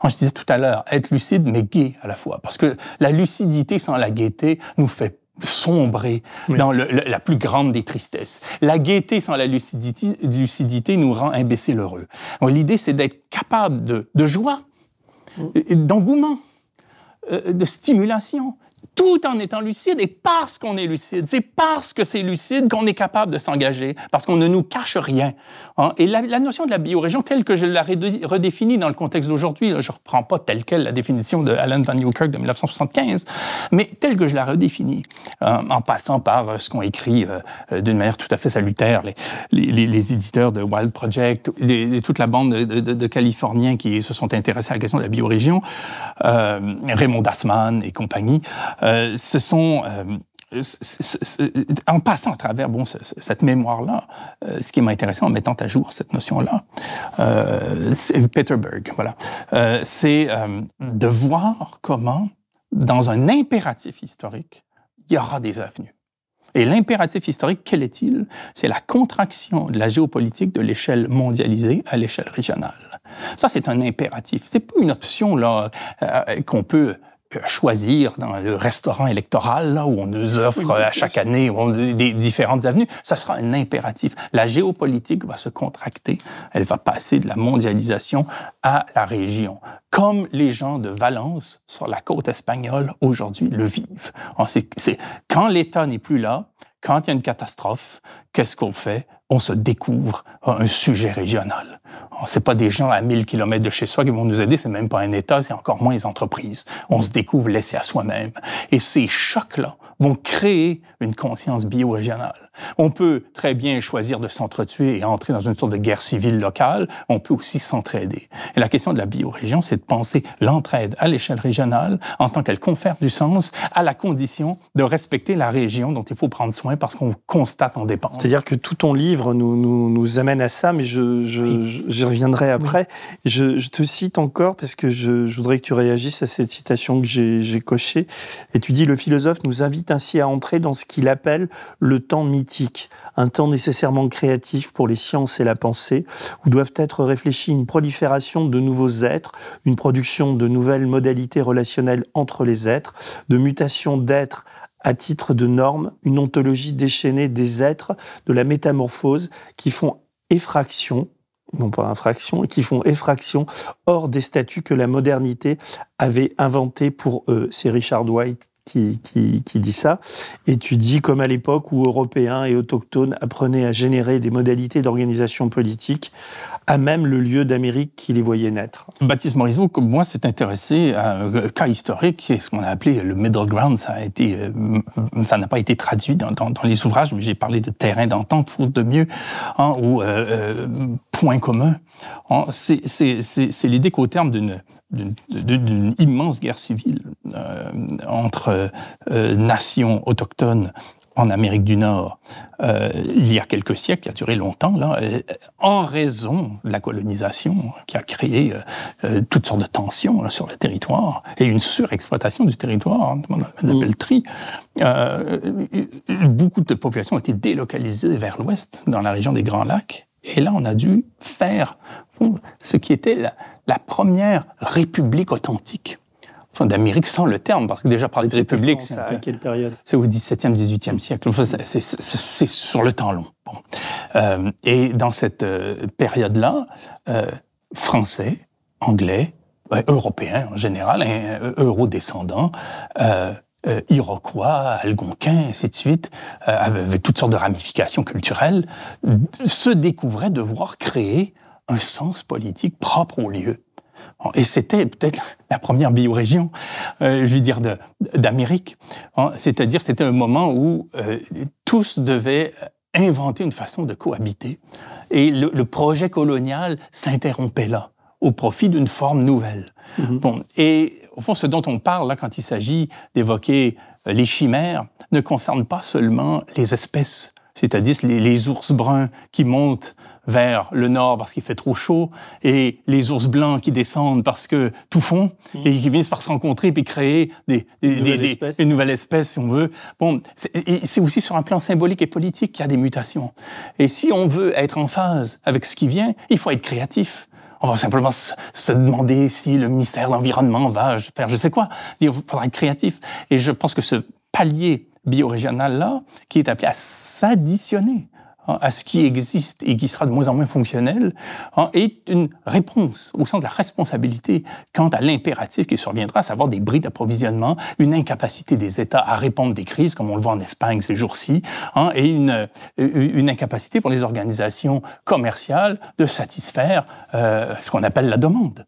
je disais tout à l'heure, être lucide mais gai à la fois. Parce que la lucidité sans la gaieté nous fait sombrer dans la plus grande des tristesses. La gaieté sans la lucidité, lucidité nous rend imbéciles heureux. L'idée, c'est d'être capable de, de joie, mm. d'engouement, euh, de stimulation, tout en étant lucide et parce qu'on est lucide. C'est parce que c'est lucide qu'on est capable de s'engager, parce qu'on ne nous cache rien. Hein. Et la, notion de la biorégion, telle que je la redéfinis dans le contexte d'aujourd'hui, je ne reprends pas telle quelle la définition de Alan Van Newkirk de 1975, mais telle que je la redéfinis, hein, en passant par euh, ce qu'ont écrit euh, euh, d'une manière tout à fait salutaire les, éditeurs de Wild Project, toute la bande de, Californiens qui se sont intéressés à la question de la biorégion, Raymond Dasman et compagnie. Euh, ce sont euh, en passant à travers bon, cette mémoire-là, euh, ce qui m'a intéressé en mettant à jour cette notion-là, c'est Peterberg, voilà, c'est de voir comment, dans un impératif historique, il y aura des avenues. Et l'impératif historique, quel est-il C'est la contraction de la géopolitique de l'échelle mondialisée à l'échelle régionale. Ça, c'est un impératif. C'est pas une option là qu'on peut choisir dans le restaurant électoral là, où on nous offre à chaque année des différentes avenues. Ça sera un impératif. La géopolitique va se contracter. Elle va passer de la mondialisation à la région. Comme les gens de Valence sur la côte espagnole aujourd'hui le vivent. quand l'État n'est plus là, quand il y a une catastrophe, qu'est-ce qu'on fait on se découvre un sujet régional. C'est pas des gens à 1000 km de chez soi qui vont nous aider, c'est même pas un État, c'est encore moins les entreprises. On se découvre laissé à soi-même. Et ces chocs-là vont créer une conscience bio-régionale. On peut très bien choisir de s'entretuer et entrer dans une sorte de guerre civile locale. On peut aussi s'entraider. Et la question de la biorégion, c'est de penser l'entraide à l'échelle régionale en tant qu'elle confère du sens à la condition de respecter la région dont il faut prendre soin parce qu'on constate en dépend. C'est-à-dire que tout ton livre nous, amène à ça, mais je, j'y reviendrai après. Je, te cite encore parce que je, voudrais que tu réagisses à cette citation que j'ai, cochée. Et tu dis, le philosophe nous invite ainsi à entrer dans ce qu'il appelle le temps militaire un temps nécessairement créatif pour les sciences et la pensée, où doivent être réfléchies une prolifération de nouveaux êtres, une production de nouvelles modalités relationnelles entre les êtres, de mutations d'êtres à titre de normes, une ontologie déchaînée des êtres, de la métamorphose, qui font effraction, non pas infraction, et qui font effraction hors des statuts que la modernité avait inventés pour eux. C'est Richard White qui, qui, dit ça. Et tu dis, comme à l'époque où Européens et Autochtones apprenaient à générer des modalités d'organisation politique à même le lieu d'Amérique qui les voyait naître. Baptiste Morisot, comme moi, s'est intéressé à un cas historique, ce qu'on a appelé le middle ground. Ça a été, euh, ça n'a pas été traduit dans, les ouvrages, mais j'ai parlé de terrain d'entente, de mieux, hein, ou euh, euh, point commun. Hein, c'est l'idée qu'au terme d'une d'une immense guerre civile euh, entre euh, nations autochtones en Amérique du Nord euh, il y a quelques siècles, qui a duré longtemps, là, en raison de la colonisation qui a créé toutes sortes de tensions sur le territoire et une surexploitation du territoire, de hein, on appelle mm. tri. beaucoup de populations ont été délocalisées vers l'ouest, dans la région des Grands Lacs, et là, on a dû faire ce qui était la, première république authentique. Enfin, d'Amérique sans le terme, parce que déjà parler de république, c'est à quelle période C'est au XVIIe, XVIIIe siècle. c'est sur le temps long. Bon. Euh, et dans cette euh, période-là, euh, français, anglais, européens en général, eurodescendants, euh, iroquois, Algonquins, et ainsi de suite, euh, avec toutes sortes de ramifications culturelles, se découvraient devoir créer un sens politique propre au lieu. Et c'était peut-être la première biorégion, euh, je veux dire, d'Amérique. Hein, c'est-à-dire, c'était un moment où tous devaient inventer une façon de cohabiter. Et le, projet colonial s'interrompait là, au profit d'une forme nouvelle. Mm-hmm. Bon, et au fond, ce dont on parle là, quand il s'agit d'évoquer euh, les chimères ne concerne pas seulement les espèces, c'est-à-dire les, ours bruns qui montent vers le nord parce qu'il fait trop chaud et les ours blancs qui descendent parce que tout fond mmh. et qui viennent par se rencontrer puis créer des, nouvelles espèces si on veut. Bon, c'est aussi sur un plan symbolique et politique qu'il y a des mutations. Et si on veut être en phase avec ce qui vient, il faut être créatif on oh, va simplement se demander si le ministère de l'Environnement va faire je sais quoi. Il faudra être créatif. Et je pense que ce palier biorégional-là, qui est appelé à s'additionner Hein, à ce qui existe et qui sera de moins en moins fonctionnel, hein, est une réponse au sens de la responsabilité quant à l'impératif qui surviendra, à savoir des bris d'approvisionnement, une incapacité des États à répondre des crises, comme on le voit en Espagne ces jours-ci, hein, et euh, une, incapacité pour les organisations commerciales de satisfaire euh, ce qu'on appelle la demande.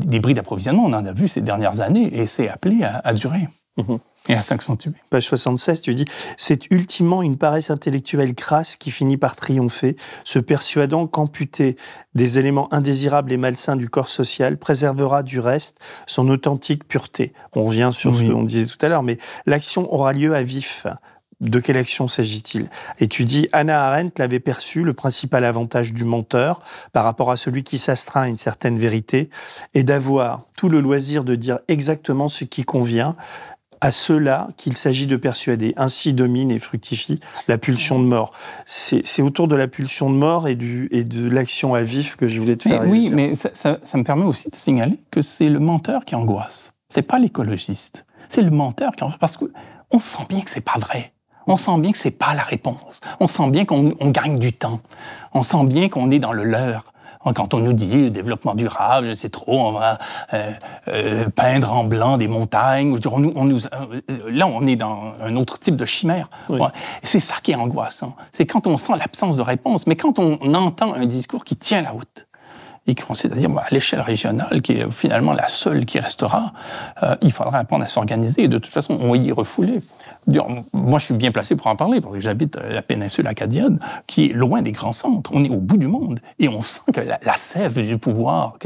des bris d'approvisionnement, on en a vu ces dernières années, et c'est appelé à durer. Mhm. Et à tubes. Page 76, tu dis C'est ultimement une paresse intellectuelle crasse qui finit par triompher, se persuadant qu'amputer des éléments indésirables et malsains du corps social préservera du reste son authentique pureté. On revient sur ce qu'on disait tout à l'heure, mais l'action aura lieu à vif. De quelle action s'agit-il Et tu dis, Anna Arendt l'avait perçu, le principal avantage du menteur par rapport à celui qui s'astreint à une certaine vérité est d'avoir tout le loisir de dire exactement ce qui convient à ceux-là qu'il s'agit de persuader. Ainsi domine et fructifie la pulsion de mort. C'est autour de la pulsion de mort et, de l'action à vif que je voulais te faire. oui, mais ça, me permet aussi de signaler que c'est le menteur qui angoisse. C'est pas l'écologiste. C'est le menteur qui angoisse. Parce qu'on sent bien que c'est pas vrai. On sent bien que c'est pas la réponse. On sent bien qu'on gagne du temps. On sent bien qu'on est dans le leurre. Hein, quand on nous dit développement durable, c'est trop, on va euh, euh, peindre en blanc des montagnes. On nous, euh, là, on est dans un autre type de chimère. C'est ça qui est angoissant. C'est quand on sent l'absence de réponse, mais quand on entend un discours qui tient la route c'est-à-dire à l'échelle régionale, qui est finalement la seule qui restera, euh, il faudra apprendre à s'organiser. Et de toute façon, on y est refoulé. Moi, je suis bien placé pour en parler, parce que j'habite euh, la péninsule acadienne, qui est loin des grands centres. On est au bout du monde. Et on sent que la, sève du pouvoir,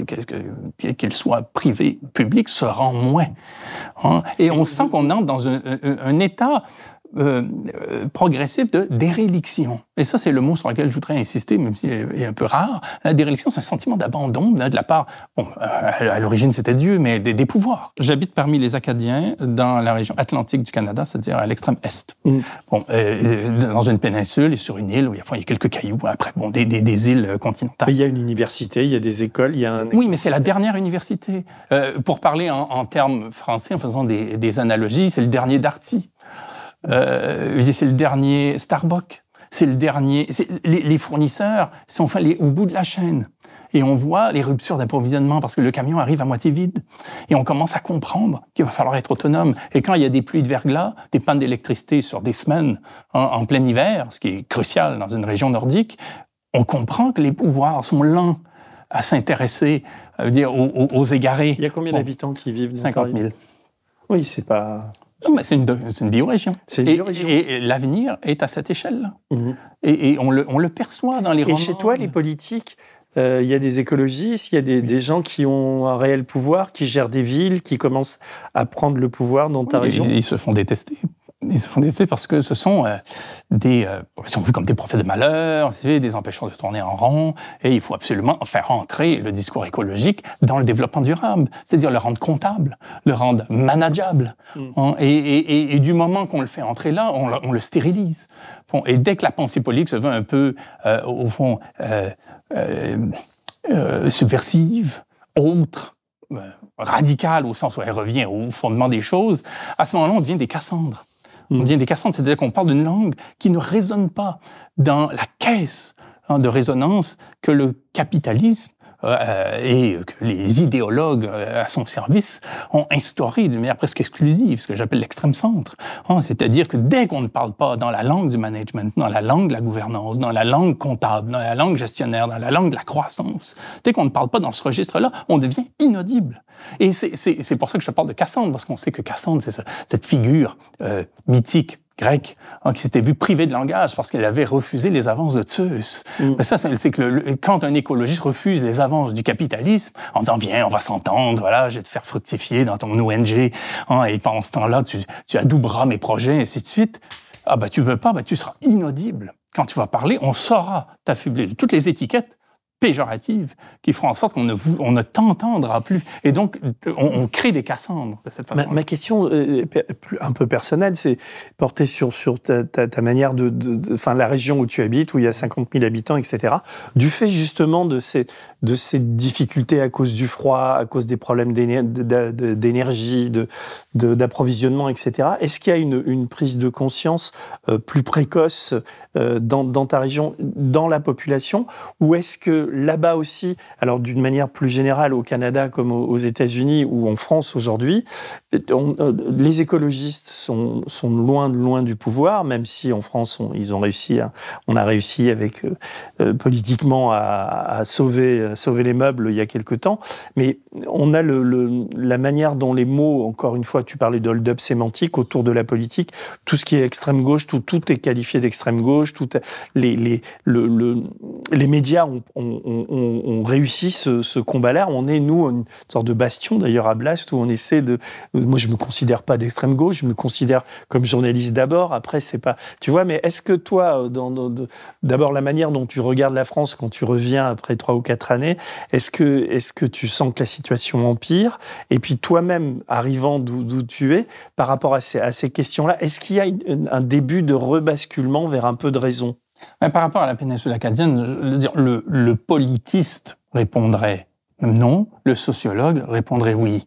qu'elle soit privée, publique, se rend moins. Hein. Et on sent qu'on entre dans un état euh, progressif de déréliction. Et ça, c'est le mot sur lequel je voudrais insister, même si est un peu rare. La déréliction, c'est un sentiment d'abandon hein, de la part, bon, euh, à l'origine c'était Dieu, mais des, pouvoirs. J'habite parmi les Acadiens dans la région atlantique du Canada, c'est-à-dire à, l'extrême est. Mm. Bon, euh, dans une péninsule et sur une île où il y a, enfin, il y a quelques cailloux, hein, après, bon, des, des, îles continentales. Mais il y a une université, il y a des écoles, il y a un... Oui, mais c'est la dernière université. pour parler en, en, termes français, en faisant des, analogies, c'est le dernier Darty. Euh, c'est le dernier Starbucks, c'est le dernier. Les, fournisseurs sont enfin au bout de la chaîne. Et on voit les ruptures d'approvisionnement parce que le camion arrive à moitié vide. Et on commence à comprendre qu'il va falloir être autonome. Et quand il y a des pluies de verglas, des pannes d'électricité sur des semaines hein, en plein hiver, ce qui est crucial dans une région nordique, on comprend que les pouvoirs sont lents à s'intéresser euh, dire aux, égarés. Il y a combien d'habitants qui vivent dans 50 000. Oui, c'est pas c'est une, une, biorégion. et, et, l'avenir est à cette échelle mhm. Et, on, le, perçoit dans les Et chez toi, les politiques, euh, il y a des écologistes, il y a des, gens qui ont un réel pouvoir, qui gèrent des villes, qui commencent à prendre le pouvoir dans ta région. ils se font détester ils se font essais parce que ce sont euh, des. Euh, ils sont vus comme des prophètes de malheur, des empêchants de tourner en rond, et il faut absolument faire entrer le discours écologique dans le développement durable, c'est-à-dire le rendre comptable, le rendre manageable. Mm. Hein, et, du moment qu'on le fait entrer là, on, le stérilise. Bon, et dès que la pensée politique se veut un peu, euh, au fond, subversive, autre, radicale au sens où elle revient au fondement des choses, à ce moment-là, on devient des Cassandres. On On mm. des cassantes, c'est-à-dire qu'on parle d'une langue qui ne résonne pas dans la caisse hein, de résonance que le capitalisme euh, et que les idéologues euh, à son service ont instauré de manière presque exclusive, ce que j'appelle l'extrême centre. Hein. C'est-à-dire que dès qu'on ne parle pas dans la langue du management, dans la langue de la gouvernance, dans la langue comptable, dans la langue gestionnaire, dans la langue de la croissance, dès qu'on ne parle pas dans ce registre-là, on devient inaudible. Et c'est pour ça que je parle de Cassandre, parce qu'on sait que Cassandre, c'est cette figure euh, mythique grec, hein, qui s'était vu privé de langage parce qu'elle avait refusé les avances de Zeus. Mm. Mais ça, c'est que quand un écologiste refuse les avances du capitalisme en disant viens, on va s'entendre, voilà, je vais te faire fructifier dans ton ONG, hein, et pendant ce temps-là, tu, adouberas mes projets, et ainsi de suite. Ah bah tu veux pas, bah tu seras inaudible. Quand tu vas parler, on saura t'affubler. Toutes les étiquettes péjorative qui fera en sorte qu'on ne, on t'entendra plus. Et donc, on, crée des cassandres de cette façon. Ma, question, euh, un peu personnelle, c'est portée sur, sur ta, manière de, Enfin, la région où tu habites, où il y a 50 000 habitants, etc. Du fait justement de ces, de ces difficultés à cause du froid, à cause des problèmes d'énergie, d'approvisionnement, etc. Est-ce qu'il y a une, prise de conscience euh, plus précoce euh, dans ta région, dans la population, ou est-ce que là-bas aussi, alors d'une manière plus générale au Canada comme aux États-Unis ou en France aujourd'hui, euh, les écologistes sont, loin, loin du pouvoir, même si en France on, ils ont réussi, on a réussi avec euh, euh, politiquement à, sauver, les meubles il y a quelque temps. Mais on a la manière dont les mots, encore une fois, tu parlais de hold-up sémantique autour de la politique, tout ce qui est extrême gauche, tout, est qualifié d'extrême gauche, tout les, médias ont on, on, réussit ce, combat-là. On est, nous, une sorte de bastion, d'ailleurs, à Blast, où on essaie de... Moi, je ne me considère pas d'extrême gauche, je me considère comme journaliste d'abord. Après, c'est pas... Tu vois, mais est-ce que toi, d'abord, la manière dont tu regardes la France quand tu reviens après trois ou quatre années, est-ce que, est que tu sens que la situation empire Et puis toi-même, arrivant d'où tu es, par rapport à ces, à ces questions-là, est-ce qu'il y a un début de rebasculement vers un peu de raison par rapport à la péninsule acadienne, le, le politiste répondrait non, le sociologue répondrait oui.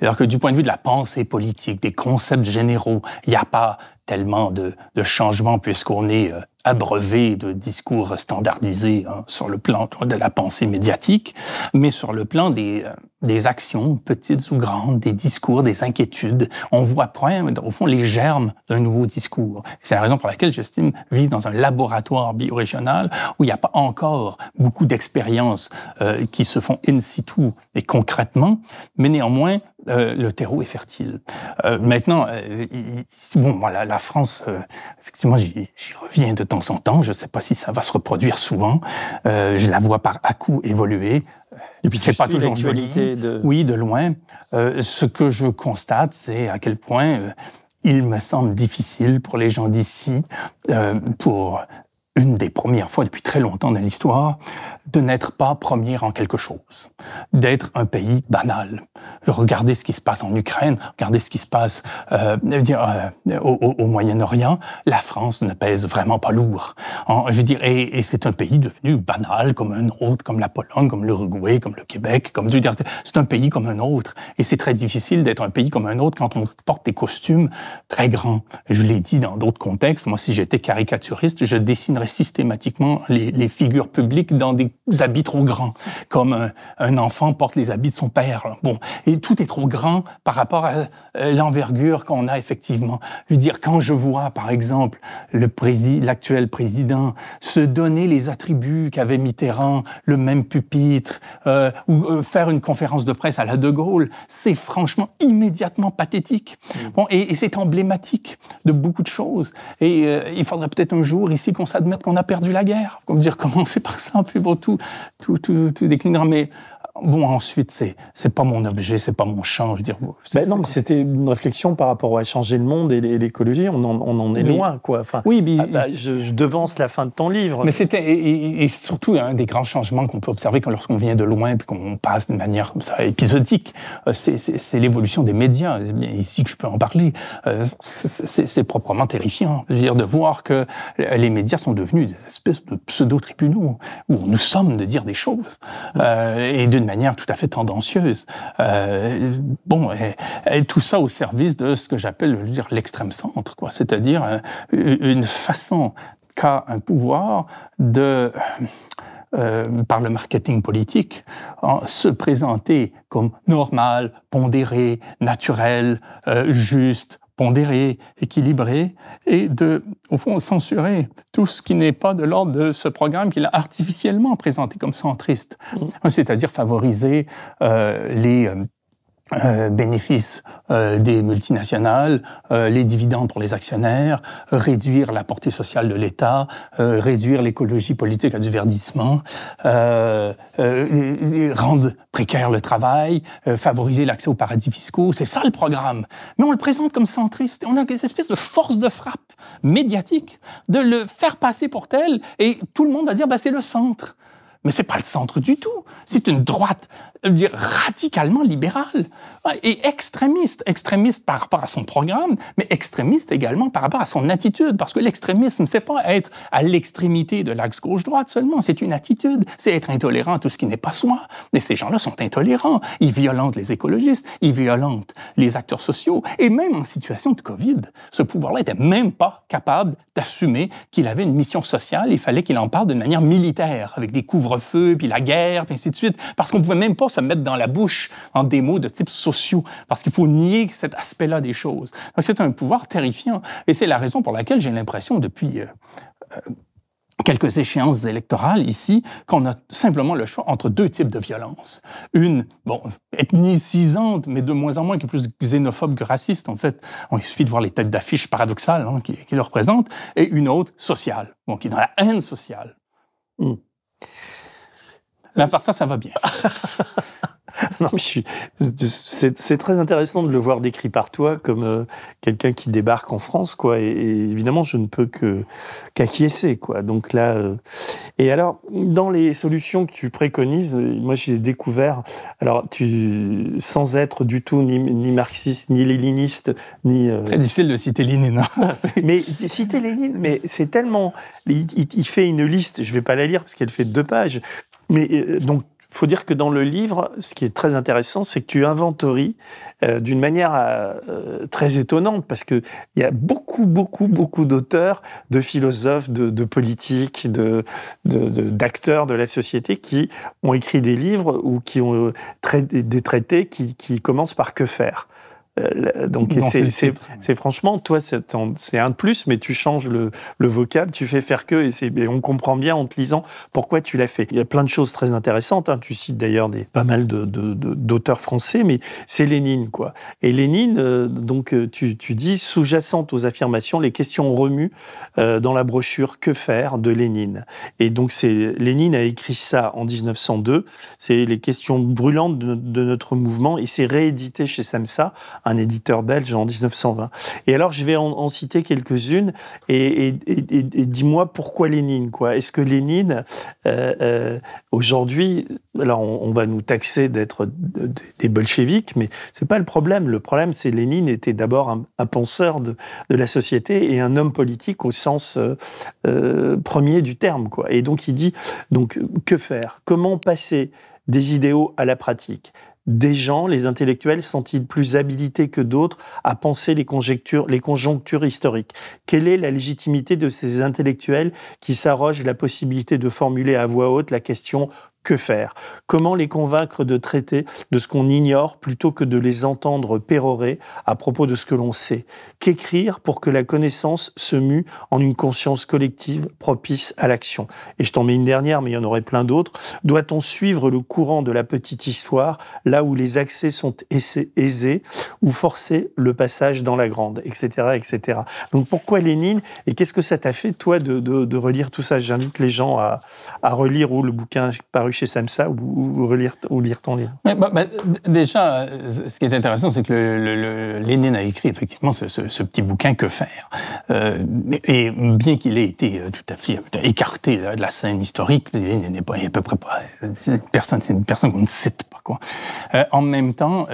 Alors que du point de vue de la pensée politique, des concepts généraux, il n'y a pas tellement de, de changements puisqu'on est euh, abreuvé de discours standardisés hein, sur le plan de la pensée médiatique, mais sur le plan des, euh, actions, petites ou grandes, des discours, des inquiétudes, on voit poindre, au fond, les germes d'un nouveau discours. C'est la raison pour laquelle j'estime vivre dans un laboratoire biorégional où il n'y a pas encore beaucoup d'expériences euh, qui se font in situ et concrètement, mais néanmoins, euh, le terreau est fertile. Euh, maintenant, euh, bon, la, France, effectivement, j'y reviens de temps en temps. Je ne sais pas si ça va se reproduire souvent. je la vois par à coup évoluer. Et puis, c'est pas toujours joli. De... Oui, de loin. ce que je constate, c'est à quel point il me semble difficile pour les gens d'ici, pour une des premières fois depuis très longtemps dans l'histoire, de n'être pas premier en quelque chose, d'être un pays banal. Regardez ce qui se passe en Ukraine, regardez ce qui se passe euh, dire, euh, au, Moyen-Orient, la France ne pèse vraiment pas lourd. Hein. je veux dire, et, c'est un pays devenu banal comme un autre, comme la Pologne, comme l'Uruguay, comme le Québec, comme c'est un pays comme un autre. Et c'est très difficile d'être un pays comme un autre quand on porte des costumes très grands. Je l'ai dit dans d'autres contextes, moi si j'étais caricaturiste, je dessinerais systématiquement les, figures publiques dans des habits trop grands, comme euh, un, enfant porte les habits de son père. Bon, et tout est trop grand par rapport à euh, l'envergure qu'on a effectivement. lui dire, quand je vois, par exemple, le président, l'actuel président se donner les attributs qu'avait Mitterrand, le même pupitre, euh, ou faire une conférence de presse à la De Gaulle, c'est franchement immédiatement pathétique. Mm. Bon, et, c'est emblématique de beaucoup de choses. Et il faudrait peut-être un jour ici qu'on s'admette qu'on a perdu la guerre, Comme dire, commencer par ça, puis bon, tout, tout, tout, tout déclinera. Mais bon, ensuite, c'est c'est pas mon objet, c'est pas mon champ. Je veux dire, ben non, c'était une réflexion par rapport à changer le monde et l'écologie. On en, on en est loin, quoi. Enfin, oui, mais, ah, bah, je, je, devance la fin de ton livre. Mais c'était et, surtout un hein, des grands changements qu'on peut observer quand lorsqu'on vient de loin puis qu'on passe de manière comme ça épisodique. Euh, c'est l'évolution des médias. bien Ici que je peux en parler. Euh, c'est proprement terrifiant. Je veux dire de voir que les médias sont devenus des espèces de pseudo tribunaux où nous sommes de dire des choses euh, et de manière tout à fait tendancieuse. Euh, bon, et, tout ça au service de ce que j'appelle l'extrême centre, quoi. C'est-à-dire euh, une façon qu'a un pouvoir de euh, par le marketing politique, se présenter comme normal, pondéré, naturel, juste, pondéré, équilibré, et de, au fond, censurer tout ce qui n'est pas de l'ordre de ce programme qu'il a artificiellement présenté comme centriste, mm. c'est-à-dire favoriser euh, les euh, euh, bénéfices euh, des multinationales, euh, les dividendes pour les actionnaires, réduire la portée sociale de l'État, réduire l'écologie politique à du verdissement, rendre précaire le travail, favoriser l'accès aux paradis fiscaux. C'est ça le programme. Mais on le présente comme centriste. On a une espèce de force de frappe médiatique de le faire passer pour tel et tout le monde va dire bah, c'est le centre. Mais c'est pas le centre du tout. C'est une droite dire, radicalement libéral et extrémiste. Extrémiste par rapport à son programme, mais extrémiste également par rapport à son attitude. Parce que l'extrémisme, c'est pas être à l'extrémité de l'axe gauche-droite seulement, c'est une attitude. C'est être intolérant à tout ce qui n'est pas soi. Mais ces gens-là sont intolérants. Ils violentent les écologistes, ils violentent les acteurs sociaux. Et même en situation de COVID, ce pouvoir-là n'était même pas capable d'assumer qu'il avait une mission sociale. Il fallait qu'il en parle de manière militaire, avec des couvre-feux, puis la guerre, puis ainsi de suite. Parce qu'on pouvait même pas se mettre dans la bouche en des mots de type sociaux, parce qu'il faut nier cet aspect-là des choses. Donc c'est un pouvoir terrifiant, et c'est la raison pour laquelle j'ai l'impression depuis... Euh, euh, quelques échéances électorales ici qu'on a simplement le choix entre deux types de violence. Une, bon, ethnicisante, mais de moins en moins qui est plus xénophobe que raciste, en fait. il suffit de voir les têtes d'affiches paradoxales hein, qui, le représentent. Et une autre, sociale, bon, qui est dans la haine sociale. Hmm. Mais à ça, ça va bien. <laughs> non, mais je suis... c'est, très intéressant de le voir décrit par toi comme euh, quelqu'un qui débarque en France, quoi. Et, évidemment, je ne peux que qu'acquiescer, quoi. Donc là, euh, et alors dans les solutions que tu préconises, euh, moi j'ai découvert, alors tu sans être du tout ni, marxiste, ni léniniste, ni euh... très difficile de citer Lénine. Hein. <laughs> mais citer Lénine, mais c'est tellement, il, fait une liste, je vais pas la lire parce qu'elle fait deux pages, mais euh, donc, faut dire que dans le livre, ce qui est très intéressant, c'est que tu inventories euh, d'une manière euh, très étonnante, parce qu'il y a beaucoup, beaucoup, beaucoup d'auteurs, de philosophes, de, politiques, d'acteurs de, la société qui ont écrit des livres ou qui ont des traités qui, commencent par que faire. Euh, donc c'est franchement, toi, c'est un de plus, mais tu changes le, le vocable, tu fais faire que, et, on comprend bien en te lisant pourquoi tu l'as fait. Il y a plein de choses très intéressantes. Hein. Tu cites d'ailleurs pas mal d'auteurs français, mais c'est Lénine, quoi. Et Lénine, euh, donc euh, tu, tu dis sous-jacente aux affirmations, les questions remues dans la brochure Que faire de Lénine. Et donc c'est Lénine a écrit ça en 1902. C'est les questions brûlantes de notre mouvement, et c'est réédité chez Samsa un éditeur belge en 1920. Et alors, je vais en, citer quelques-unes. Et, dis-moi pourquoi Lénine, quoi. Est-ce que Lénine, euh, euh, aujourd'hui, alors on, va nous taxer d'être des bolcheviques, mais c'est pas le problème. Le problème, c'est Lénine était d'abord un, penseur de, la société et un homme politique au sens euh, premier du terme, quoi. Et donc, il dit, donc, que faire Comment passer des idéaux à la pratique des gens, les intellectuels, sont-ils plus habilités que d'autres à penser les les conjonctures historiques Quelle est la légitimité de ces intellectuels qui s'arrogent la possibilité de formuler à voix haute la question que faire Comment les convaincre de traiter de ce qu'on ignore plutôt que de les entendre pérorer à propos de ce que l'on sait Qu'écrire pour que la connaissance se mue en une conscience collective propice à l'action Et je t'en mets une dernière, mais il y en aurait plein d'autres. Doit-on suivre le courant de la petite histoire là où les accès sont aisés ou forcer le passage dans la grande, etc. etc. Donc pourquoi Lénine et qu'est-ce que ça t'a fait, toi, de, relire tout ça J'invite les gens à, à relire ou le bouquin paru chez Samsa ou, relire, ou lire ton livre bah, bah, Déjà, euh, ce qui est intéressant, c'est que Lénine a écrit effectivement ce, petit bouquin Que faire euh, Et bien qu'il ait été euh, tout à fait écarté de la scène historique, Lénine n'est pas à peu près pas. C'est une personne, qu'on ne cite pas. Quoi. en même temps,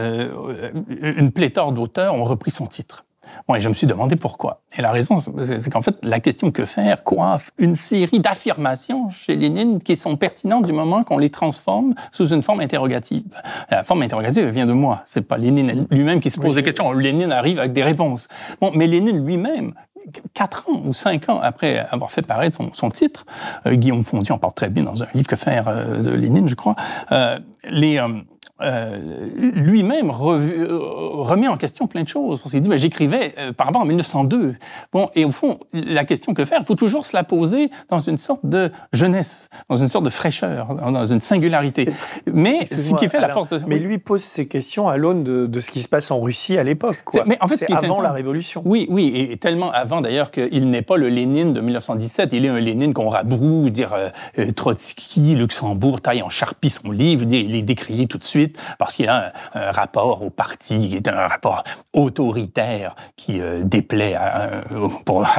une pléthore d'auteurs ont repris son titre. Bon, et je me suis demandé pourquoi. Et la raison, c'est qu'en fait, la question que faire coiffe une série d'affirmations chez Lénine qui sont pertinentes du moment qu'on les transforme sous une forme interrogative. La forme interrogative vient de moi. C'est pas Lénine lui-même qui se pose des questions. Lénine arrive avec des réponses. Bon, mais Lénine lui-même quatre ans ou cinq ans après avoir fait paraître son, titre, euh, Guillaume Fondy en parle très bien dans un livre que faire euh, de Lénine, je crois, euh, les... lui-même remet en question plein de choses. On s'est dit, ben, j'écrivais par rapport en 1902. Bon, et au fond, la question que faire, il faut toujours se la poser dans une sorte de jeunesse, dans une sorte de fraîcheur, hein, dans une singularité. Mais <laughs> ce qui fait la force de... Mais lui pose ses questions à l'aune de, ce qui se passe en Russie à l'époque. Mais en fait, c'est avant la Révolution. Oui, oui, et tellement avant d'ailleurs qu'il n'est pas le Lénine de 1917, il est un Lénine qu'on rabroue, dire euh, euh, Trotsky, Luxembourg taille en charpie son livre, il est décrié tout de suite parce qu'il a un, rapport au parti, est un rapport autoritaire qui euh, déplaît à,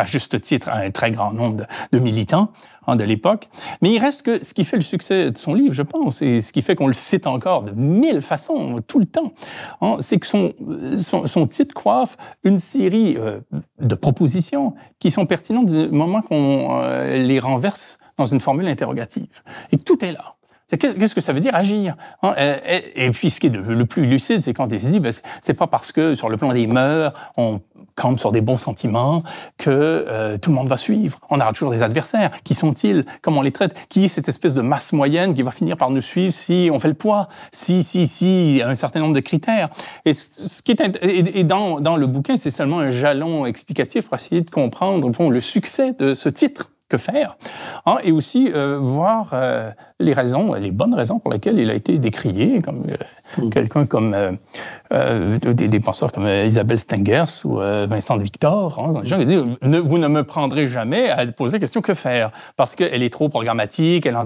juste titre à un très grand nombre de militants. Hein, de l'époque. Mais il reste que ce qui fait le succès de son livre, je pense, et ce qui fait qu'on le cite encore de mille façons, tout le temps, hein, c'est que son, titre coiffe une série euh, de propositions qui sont pertinentes du moment qu'on euh, les renverse dans une formule interrogative. Et tout est là. Qu'est-ce que ça veut dire agir hein et, puis, ce qui est le plus lucide, c'est quand il se dit, ben, c'est pas parce que sur le plan des mœurs, on campe sur des bons sentiments que euh, tout le monde va suivre. On aura toujours des adversaires. Qui sont-ils Comment on les traite Qui est cette espèce de masse moyenne qui va finir par nous suivre si on fait le poids Si, si, si, il y a un certain nombre de critères. Et ce qui est et, dans, dans le bouquin, c'est seulement un jalon explicatif pour essayer de comprendre le succès de ce titre que faire, hein, et aussi euh, voir euh, les raisons, les bonnes raisons pour lesquelles il a été décrié, comme euh, mm. quelqu'un comme des, des, penseurs comme Isabelle Stengers ou Vincent Victor, hein, des gens qui disent vous ne me prendrez jamais à poser la question que faire parce qu'elle est trop programmatique, elle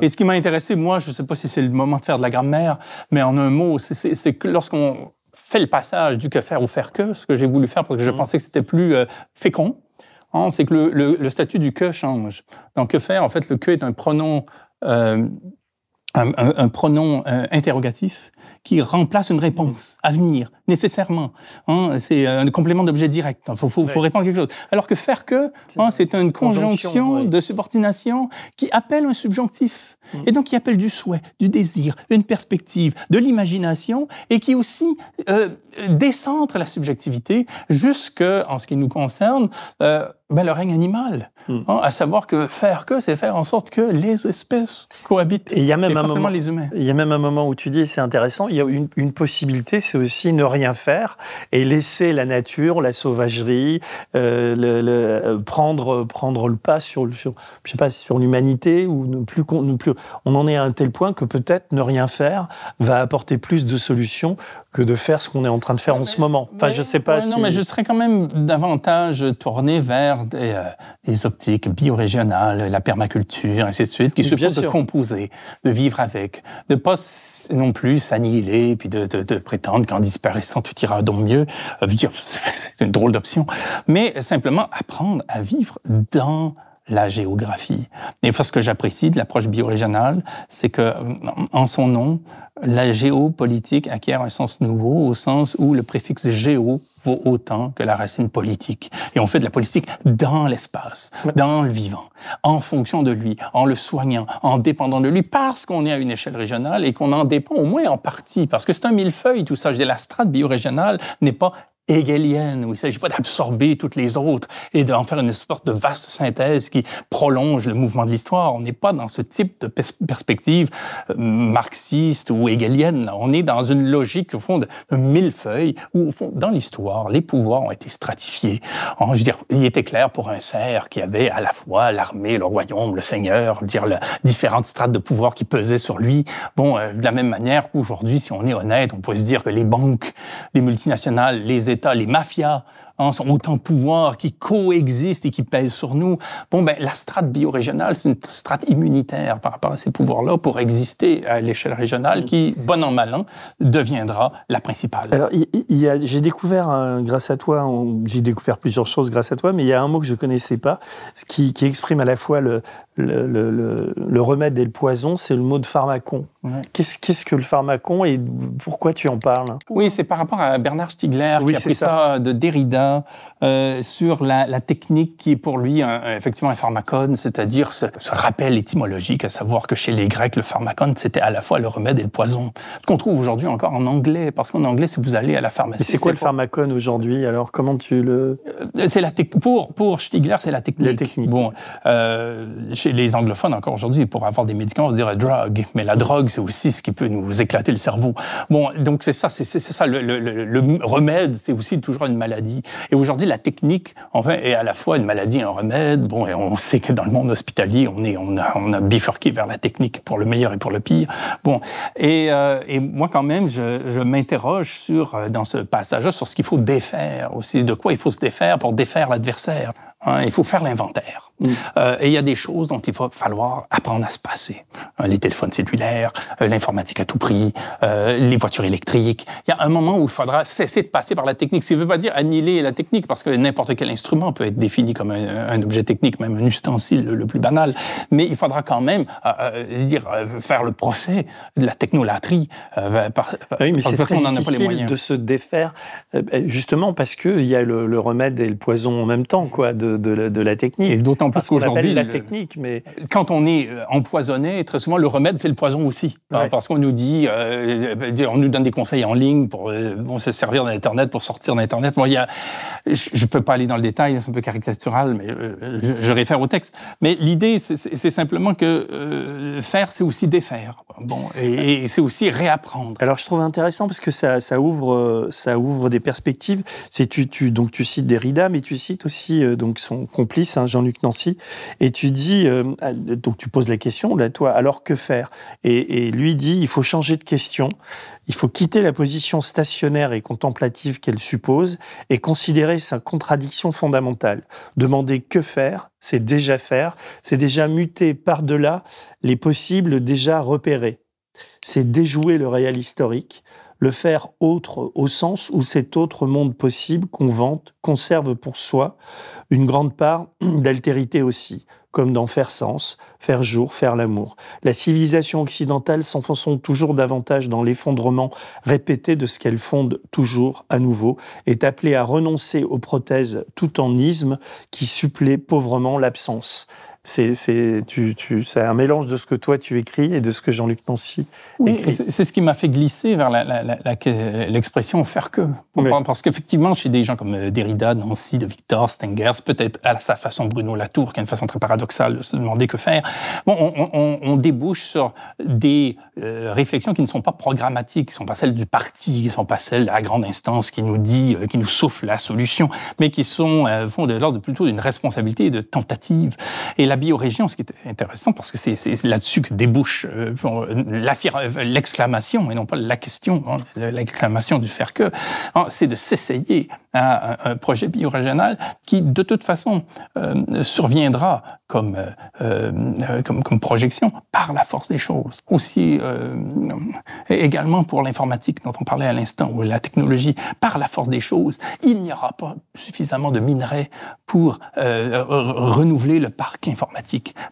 Et ce qui m'a intéressé, moi, je ne sais pas si c'est le moment de faire de la grammaire, mais en un mot, c'est que lorsqu'on fait le passage du que faire au « faire que, ce que j'ai voulu faire parce que je mm. pensais que c'était plus fécond, Hein, c'est que le, statut du que change. Donc que faire, en fait, le que est un pronom, euh, euh, interrogatif qui remplace une réponse à venir nécessairement. Hein, c'est un complément d'objet direct. Il hein, faut, répondre à quelque chose. Alors que faire que, c'est hein, une conjonction, de subordination qui appelle un subjonctif. Mm. Et donc qui appelle du souhait, du désir, une perspective, de l'imagination, et qui aussi euh, décentre la subjectivité jusque, en ce qui nous concerne, euh, ben, le règne animal. Mm. à savoir que faire que, c'est faire en sorte que les espèces cohabitent. Et il y a même un moment, les humains. Il y a même un moment où tu dis, c'est intéressant, il y a une, possibilité, c'est aussi une rien faire et laisser la nature, la sauvagerie, euh, euh, prendre, prendre le pas sur, je sais pas, sur l'humanité ou ne plus, ne plus. On en est à un tel point que peut-être ne rien faire va apporter plus de solutions que de faire ce qu'on est en train de faire ah en bah ce moment. Enfin, je sais pas. si... Non, mais je serais quand même davantage tourné vers des, euh, des optiques biorégionales, la permaculture, et ainsi de suite, qui se de composer, de vivre avec, de pas non plus s'annihiler, puis de, de, de prétendre qu'en disparaissant tout ira donc mieux. Euh, <laughs> c'est une drôle d'option, mais simplement apprendre à vivre dans la géographie. Et ce que j'apprécie de l'approche biorégionale, c'est que, en son nom, la géopolitique acquiert un sens nouveau au sens où le préfixe géo vaut autant que la racine politique. Et on fait de la politique dans l'espace, dans le vivant, en fonction de lui, en le soignant, en dépendant de lui, parce qu'on est à une échelle régionale et qu'on en dépend au moins en partie, parce que c'est un millefeuille tout ça. Je dis, la strate biorégionale n'est pas hegelienne, où il ne s'agit pas d'absorber toutes les autres et d'en faire une sorte de vaste synthèse qui prolonge le mouvement de l'histoire. On n'est pas dans ce type de perspective euh, marxiste ou hegelienne. On est dans une logique, au fond, de feuilles où, au fond, dans l'histoire, les pouvoirs ont été stratifiés. En, je veux dire, il était clair pour un cerf qui avait à la fois l'armée, le royaume, le seigneur, dire le, différentes strates de pouvoir qui pesaient sur lui. Bon, euh, de la même manière, aujourd'hui, si on est honnête, on peut se dire que les banques, les multinationales, les les mafias hein, ont sont autant de pouvoirs qui coexistent et qui pèsent sur nous. Bon, ben, la strate biorégionale, c'est une strate immunitaire par rapport à ces pouvoirs-là pour exister à l'échelle régionale qui, bon an, mal an, deviendra la principale. j'ai découvert, euh, grâce à toi, j'ai découvert plusieurs choses grâce à toi, mais il y a un mot que je ne connaissais pas, qui, exprime à la fois le, le remède et le poison, c'est le mot de pharmacon. Qu'est-ce, que le pharmacon et pourquoi tu en parles Oui, c'est par rapport à Bernard Stiegler qui a pris ça. de Derrida euh, sur la, technique qui est pour lui effectivement un pharmacon, c'est-à-dire ce, rappel étymologique, à savoir que chez les Grecs, le pharmacon, c'était à la fois le remède et le poison. Ce qu'on trouve aujourd'hui encore en anglais, parce qu'en anglais, si vous allez à la pharmacie... C'est quoi le pharmacon aujourd'hui Alors, comment tu le... Euh, c'est la pour, pour Stiegler, c'est la technique. La technique. Bon, euh, chez les anglophones, encore aujourd'hui, pour avoir des médicaments, on dirait drug, mais la drogue, c'est aussi ce qui peut nous éclater le cerveau. Bon, donc c'est ça, c'est ça le, remède, c'est aussi toujours une maladie. Et aujourd'hui, la technique, enfin, est à la fois une maladie et un remède. Bon, et on sait que dans le monde hospitalier, on est, on a, bifurqué vers la technique pour le meilleur et pour le pire. Bon, et, euh, moi quand même, je, m'interroge sur euh, dans ce passage-là sur ce qu'il faut défaire aussi, de quoi il faut se défaire pour défaire l'adversaire. Hein, il faut faire l'inventaire. Mm. Euh, et il y a des choses dont il va falloir apprendre à se passer. Euh, les téléphones cellulaires, euh, l'informatique à tout prix, les voitures électriques. Il y a un moment où il faudra cesser de passer par la technique. Ça ne veut pas dire annihiler la technique, parce que n'importe quel instrument peut être défini comme un, objet technique, même un ustensile le, plus banal. Mais il faudra quand même dire, faire le procès de la technolatrie. oui, mais c'est a pas les moyens. de se défaire, justement parce qu'il y a le, remède et le poison en même temps, quoi de, la, technique. Et d'autant plus qu'aujourd'hui. la technique, mais. Quand on est euh, empoisonné, très souvent, le remède, c'est le poison aussi. Parce qu'on nous dit, euh, euh, on nous donne des conseils en ligne pour se servir d'Internet, pour sortir d'Internet. Bon, y a, je ne peux pas aller dans le détail, c'est un peu caricatural, mais je, réfère au texte. Mais l'idée, c'est simplement que faire, c'est aussi défaire. Bon, et, c'est aussi réapprendre. Alors, je trouve intéressant parce que ça, ouvre, ça ouvre des perspectives. Tu, tu, donc, tu cites Derrida, mais tu cites aussi donc, son complice, hein, Jean-Luc Nancy, et tu dis, euh, donc tu poses la question, là, toi, alors que faire et, et, lui dit, il faut changer de question, il faut quitter la position stationnaire et contemplative qu'elle suppose et considérer sa contradiction fondamentale. Demander que faire, c'est déjà faire, c'est déjà muter par-delà les possibles déjà repérés. C'est déjouer le réel historique, le faire autre au sens où cet autre monde possible qu'on vante conserve pour soi une grande part <clears throat> d'altérité aussi, comme dans faire sens, faire jour, faire l'amour. La civilisation occidentale s'enfonçant toujours davantage dans l'effondrement répété de ce qu'elle fonde toujours à nouveau, est appelée à renoncer aux prothèses tout en isme qui suppléent pauvrement l'absence. C'est tu, un mélange de ce que toi tu écris et de ce que Jean-Luc Nancy oui, écrit. C'est ce qui m'a fait glisser vers l'expression faire que. Parce qu'effectivement, chez des gens comme euh, Derrida, Nancy, De Victor, Stengers, peut-être à sa façon Bruno Latour, qui a une façon très paradoxale de se demander que faire, bon, on, débouche sur des euh, réflexions qui ne sont pas programmatiques, qui ne sont pas celles du parti, qui ne sont pas celles de la grande instance qui nous dit, euh, qui nous souffle la solution, mais qui sont, de l'ordre plutôt d'une responsabilité et de tentative. Et Bio biorégion, ce qui est intéressant, parce que c'est là-dessus que débouche euh, euh, euh, l'exclamation, et non pas la question, hein, l'exclamation du faire que, hein, c'est de s'essayer un projet biorégional qui, de toute façon, surviendra comme, comme, projection par la force des choses. Aussi, également pour l'informatique dont on parlait à l'instant, ou la technologie, par la force des choses, il n'y aura pas suffisamment de minerais pour renouveler le parc informatique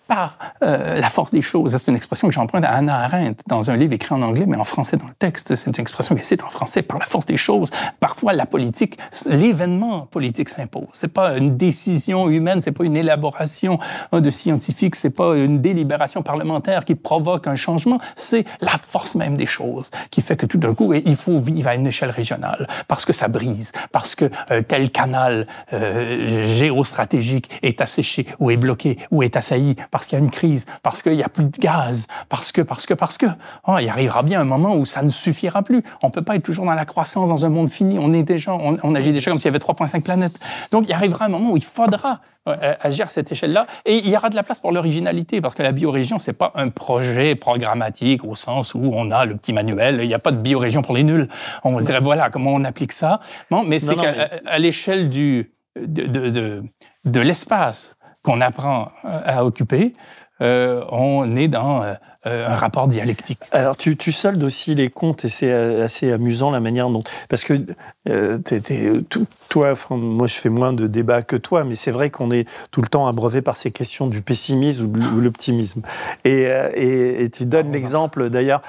par euh, la force des choses. C'est une expression que j'emprunte à Anna Arendt dans un livre écrit en anglais, mais en français dans le texte. C'est une expression mais c'est en français, par la force des choses. Parfois, la politique, l'événement politique s'impose. C'est pas une décision humaine, c'est pas une élaboration hein, de scientifiques, c'est pas une délibération parlementaire qui provoque un changement. C'est la force même des choses qui fait que tout d'un coup, il faut vivre à une échelle régionale parce que ça brise, parce que euh, tel canal euh, géostratégique est asséché ou est bloqué ou est est assailli, parce qu'il y a une crise, parce qu'il n'y a plus de gaz, parce que, parce que, parce que. Oh, il arrivera bien un moment où ça ne suffira plus. On ne peut pas être toujours dans la croissance, dans un monde fini. On est déjà, on, agit déjà comme s'il y avait 3,5 planètes. Donc, il arrivera un moment où il faudra euh, euh, agir à cette échelle-là. Et il y aura de la place pour l'originalité, parce que la biorégion, ce n'est pas un projet programmatique au sens où on a le petit manuel, il n'y a pas de biorégion pour les nuls. On se dirait, voilà, comment on applique ça. Non, mais c'est qu'à l'échelle du, de, de, de, de l'espace, qu'on apprend euh, à occuper, euh, on est dans euh, euh, un rapport dialectique. Alors, tu, tu, soldes aussi les comptes, et c'est euh, assez amusant la manière dont... Parce que euh, t tout, toi, moi je fais moins de débats que toi, mais c'est vrai qu'on est tout le temps abreuvé par ces questions du pessimisme ou de l'optimisme. Euh, et, tu donnes l'exemple d'ailleurs,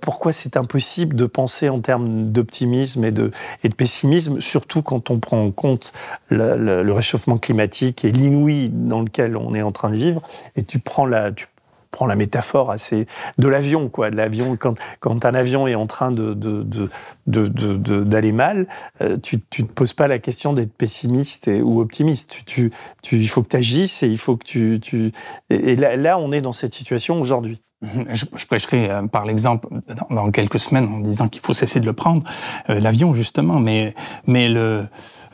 pourquoi c'est impossible de penser en termes d'optimisme et de, et de pessimisme, surtout quand on prend en compte le, le, réchauffement climatique et l'inouï dans lequel on est en train de vivre, et tu prends la... Tu prends la métaphore assez de l'avion, quoi. De l'avion, quand, quand un avion est en train de, d'aller mal, euh, tu ne te poses pas la question d'être pessimiste ou optimiste. Tu, tu, il faut que tu agisses et il faut que tu. tu... Et, là, là, on est dans cette situation aujourd'hui. Je, prêcherai euh, par l'exemple dans, quelques semaines en disant qu'il faut cesser de le prendre, euh, l'avion justement, mais, mais le,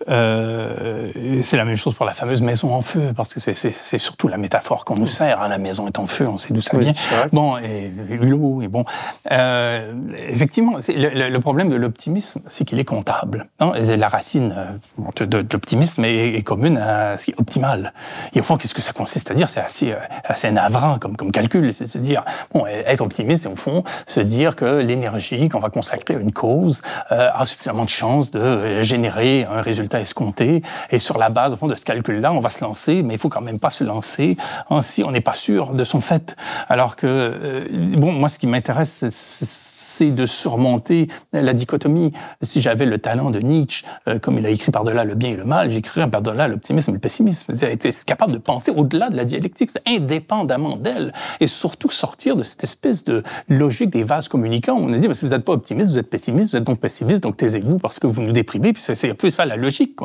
euh, c'est la même chose pour la fameuse maison en feu, parce que c'est surtout la métaphore qu'on nous sert. Hein, la maison est en feu, on sait d'où ça vient. Bon, et Hulot, et bon. Euh, effectivement, le, le, problème de l'optimisme, c'est qu'il est comptable. Hein, la racine euh, de, l'optimisme est, commune à ce qui est optimal. Et au fond, qu'est-ce que ça consiste à dire C'est assez, assez navrant comme, comme calcul. C'est se dire, bon, être optimiste, c'est au fond se dire que l'énergie qu'on va consacrer à une cause a suffisamment de chances de générer un résultat à escompter. Et sur la base de ce calcul-là, on va se lancer, mais il faut quand même pas se lancer hein, si on n'est pas sûr de son fait. Alors que, euh, bon, moi, ce qui m'intéresse, c'est c'est de surmonter la dichotomie. Si j'avais le talent de Nietzsche, euh, comme il a écrit par-delà le bien et le mal, j'écrirais par-delà l'optimisme et le pessimisme. C'est capable de penser au-delà de la dialectique, indépendamment d'elle, et surtout sortir de cette espèce de logique des vases communicants. On a dit, si vous n'êtes pas optimiste, vous êtes pessimiste, vous êtes donc pessimiste, donc taisez-vous parce que vous nous déprimez. Puis c'est un peu ça la logique.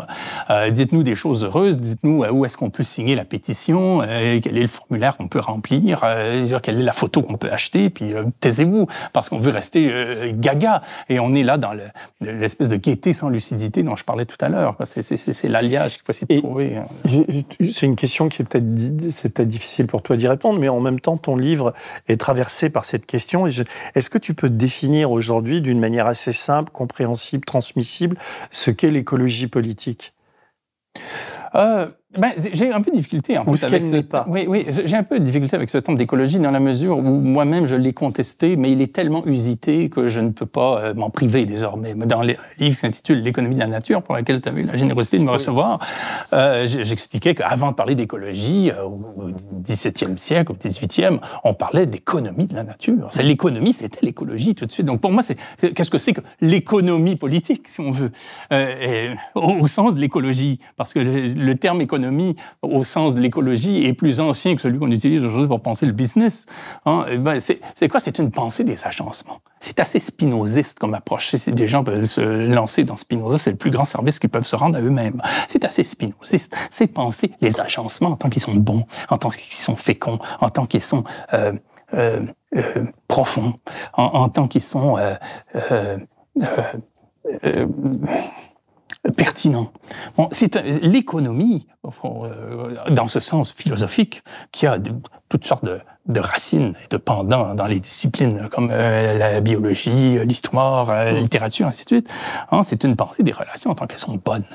Euh, dites-nous des choses heureuses, dites-nous euh, où est-ce qu'on peut signer la pétition, quel est le formulaire qu'on peut remplir, quelle est la photo qu'on peut acheter, puis taisez-vous parce qu'on veut rester euh, gaga. Et on est là dans l'espèce de gaieté sans lucidité dont je parlais tout à l'heure. C'est l'alliage qu'il faut essayer de trouver. C'est une question qui est peut-être difficile pour toi d'y répondre, mais en même temps, ton livre est traversé par cette question. Est-ce que tu peux définir aujourd'hui d'une manière assez simple, compréhensible, transmissible, ce qu'est l'écologie politique euh, ben, j'ai un peu de difficulté Vous avec ce... pas. Oui, oui, j'ai un peu de difficulté avec ce terme d'écologie dans la mesure où moi-même je l'ai contesté, mais il est tellement usité que je ne peux pas euh, m'en priver désormais. Dans le livre qui s'intitule L'économie de la nature, pour laquelle tu as eu la générosité de me recevoir, euh, j'expliquais qu'avant de parler d'écologie, euh, au XVIIe siècle, au XVIIIe, on parlait d'économie de la nature. L'économie, c'était l'écologie tout de suite. Donc pour moi, c'est qu'est-ce que c'est que l'économie politique, si on veut, au, sens de l'écologie, parce que le, terme économie au sens de l'écologie est plus ancien que celui qu'on utilise aujourd'hui pour penser le business, hein, eh ben, c'est quoi? C'est une pensée des agencements. C'est assez spinoziste comme approche. Si des gens peuvent se lancer dans Spinoza, c'est le plus grand service qu'ils peuvent se rendre à eux-mêmes. C'est assez spinoziste. C'est penser les agencements en tant qu'ils sont bons, en tant qu'ils sont féconds, en tant qu'ils sont euh, euh, euh, profonds, en, tant qu'ils sont pertinent. c'est l'économie, euh, dans ce sens philosophique, qui a toutes sortes de, racines et de pendants dans les disciplines comme euh, la biologie, l'histoire, euh, la mm. littérature, ainsi de suite. Hein. c'est une pensée des relations en tant qu'elles sont bonnes.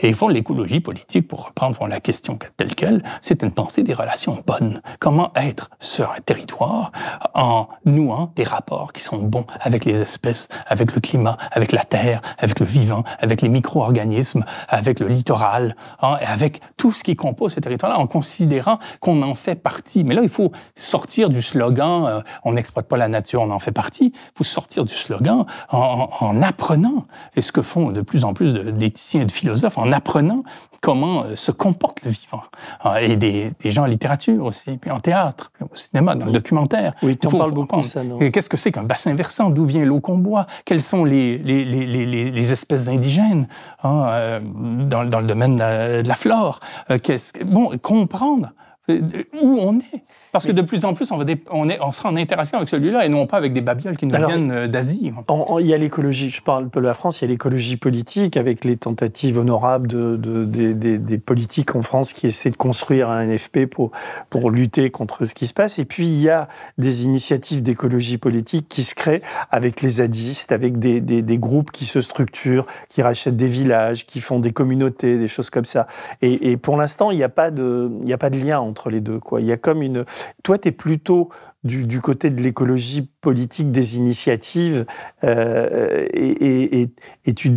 Et ils font l'écologie politique, pour reprendre la question telle qu'elle, c'est une pensée des relations bonnes. Comment être sur un territoire en nouant des rapports qui sont bons avec les espèces, avec le climat, avec la terre, avec le vivant, avec les micro-organismes, avec le littoral, hein, et avec tout ce qui compose ce territoire-là, en considérant qu'on en fait partie. Mais là, il faut sortir du slogan euh, on n'exploite pas la nature, on en fait partie. Il faut sortir du slogan en, apprenant, et ce que font de plus en plus d'éthiciens et de philosophes, en apprenant comment euh, se comporte le vivant. Euh, et des, gens en littérature aussi, puis en théâtre, au cinéma, dans le documentaire. Oui, tu beaucoup, ça, Qu'est-ce que c'est qu'un bassin versant? D'où vient l'eau qu'on boit? Quelles sont les, les, espèces indigènes hein, dans, le domaine de la, de la flore? Bon, comprendre euh, où on est. Parce que de plus en plus, on, va on, est... on sera en interaction avec celui-là et non pas avec des babioles qui nous viennent euh, d'Asie. Il y a l'écologie, je parle de la France, il y a l'écologie politique avec les tentatives honorables de, de, des, des politiques en France qui essaient de construire un NFP pour, pour lutter contre ce qui se passe. Et puis, il y a des initiatives d'écologie politique qui se créent avec les zadistes, avec des, des, des, groupes qui se structurent, qui rachètent des villages, qui font des communautés, des choses comme ça. Et, et pour l'instant, il n'y a, pas de, il y a pas de lien entre les deux. Quoi. Il y a comme une, toi, tu es plutôt du, côté de l'écologie politique des initiatives euh, et, et, et, tu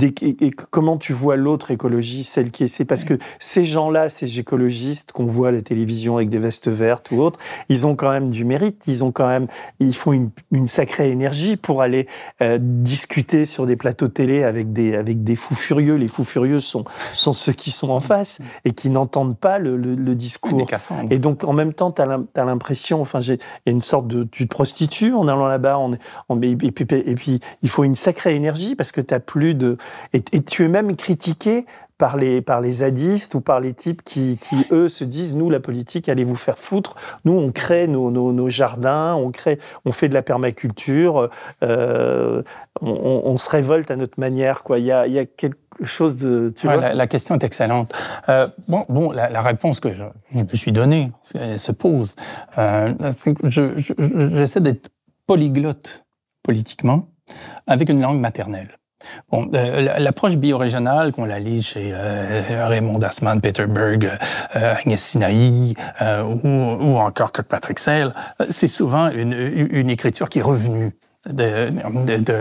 comment tu vois l'autre écologie, celle qui est c'est parce que ces gens-là, ces écologistes qu'on voit à la télévision avec des vestes vertes ou autres, ils ont quand même du mérite, ils ont quand même ils font une, sacrée énergie pour aller euh, discuter sur des plateaux télé avec des avec des fous furieux. Les fous furieux sont sont ceux qui sont en face et qui n'entendent pas le, le, discours. Et donc en même temps, tu as l'impression, enfin j'ai une sorte de, tu te prostitues en allant là-bas, et, puis, et, puis, il faut une sacrée énergie parce que tu t'as plus de, et, tu es même critiqué par les par les zadistes ou par les types qui, qui eux se disent nous la politique allez vous faire foutre, nous on crée nos, nos, nos jardins, on crée, on fait de la permaculture, euh, on, se révolte à notre manière quoi. Il y a, y a quelques chose de. Tu la, question est excellente. Euh, bon, bon la, réponse que je, me suis donnée se pose. Euh, j'essaie d'être polyglotte politiquement avec une langue maternelle. Bon, euh, l'approche biorégionale qu'on la lit chez Raymond Dasman, Peter Berg, Agnès Sinaï ou, ou, encore Kirkpatrick Sale, c'est souvent une, une, écriture qui est revenue de, de,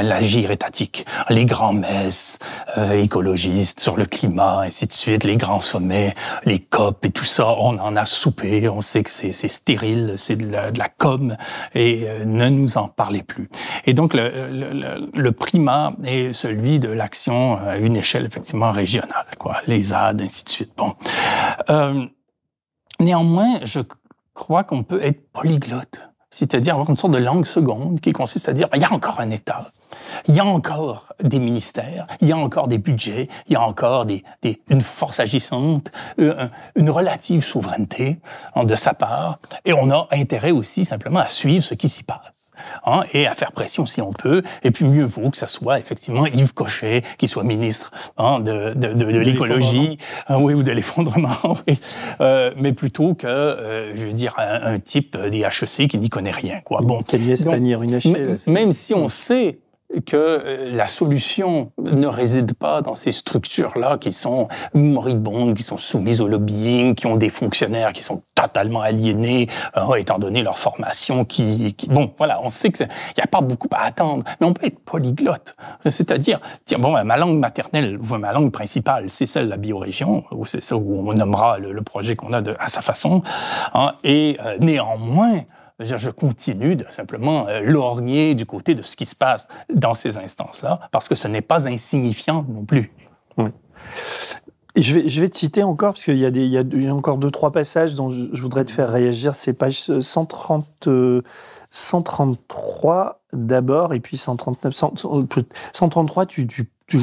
l'agir étatique, les grands messes euh, écologistes sur le climat, ainsi de suite, les grands sommets, les COP et tout ça, on en a soupé, on sait que c'est stérile, c'est de, la, com, et euh, ne nous en parlez plus. Et donc le, le, primat est celui de l'action à une échelle effectivement régionale, quoi, les et ainsi de suite. Bon. Euh, néanmoins, je crois qu'on peut être polyglotte c'est-à-dire avoir une sorte de langue seconde qui consiste à dire il y a encore un État, il y a encore des ministères, il y a encore des budgets, il y a encore des, une force agissante, euh, une relative souveraineté hein, de sa part, et on a intérêt aussi simplement à suivre ce qui s'y passe. Hein, et à faire pression si on peut. Et puis mieux vaut que ça soit effectivement Yves Cochet qui soit ministre hein, de, l'écologie, hein, oui, ou de l'effondrement, <laughs> euh, mais plutôt que, euh, je veux dire, un, type des HEC qui n'y connaît rien. Quoi. Bon, une Même si on sait que euh, la solution ne réside pas dans ces structures-là qui sont moribondes, qui sont soumises au lobbying, qui ont des fonctionnaires qui sont totalement aliénés, euh, étant donné leur formation, qui, Bon, voilà, on sait qu'il n'y a pas beaucoup à attendre, mais on peut être polyglotte. C'est-à-dire, tiens, bon, ma langue maternelle, ou ma langue principale, c'est celle de la biorégion, ou c'est ça où on nommera le, projet qu'on a de, à sa façon, hein, et euh, néanmoins, je continue de simplement euh, lorgner du côté de ce qui se passe dans ces instances-là, parce que ce n'est pas insignifiant non plus. Et je, vais, je vais te citer encore, parce qu'il y, a encore deux, trois passages dont je, voudrais te faire réagir. C'est page 130, euh, 133 euh, d'abord, et puis 139. 133, tu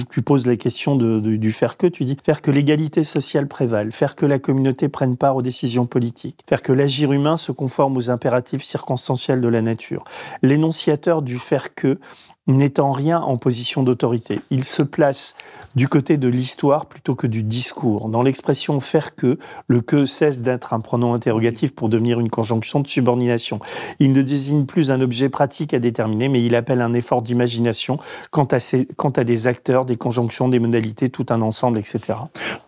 tu, poses la question de, du faire que, tu dis faire que l'égalité sociale prévale, faire que la communauté prenne part aux décisions politiques, faire que l'agir humain se conforme aux impératifs circonstanciels de la nature. L'énonciateur du faire que n'étant rien en position d'autorité. Il se place du côté de l'histoire plutôt que du discours. Dans l'expression faire que, le que cesse d'être un pronom interrogatif pour devenir une conjonction de subordination. Il ne désigne plus un objet pratique à déterminer, mais il appelle un effort d'imagination quant, à des acteurs, des conjonctions, des modalités, tout un ensemble, etc.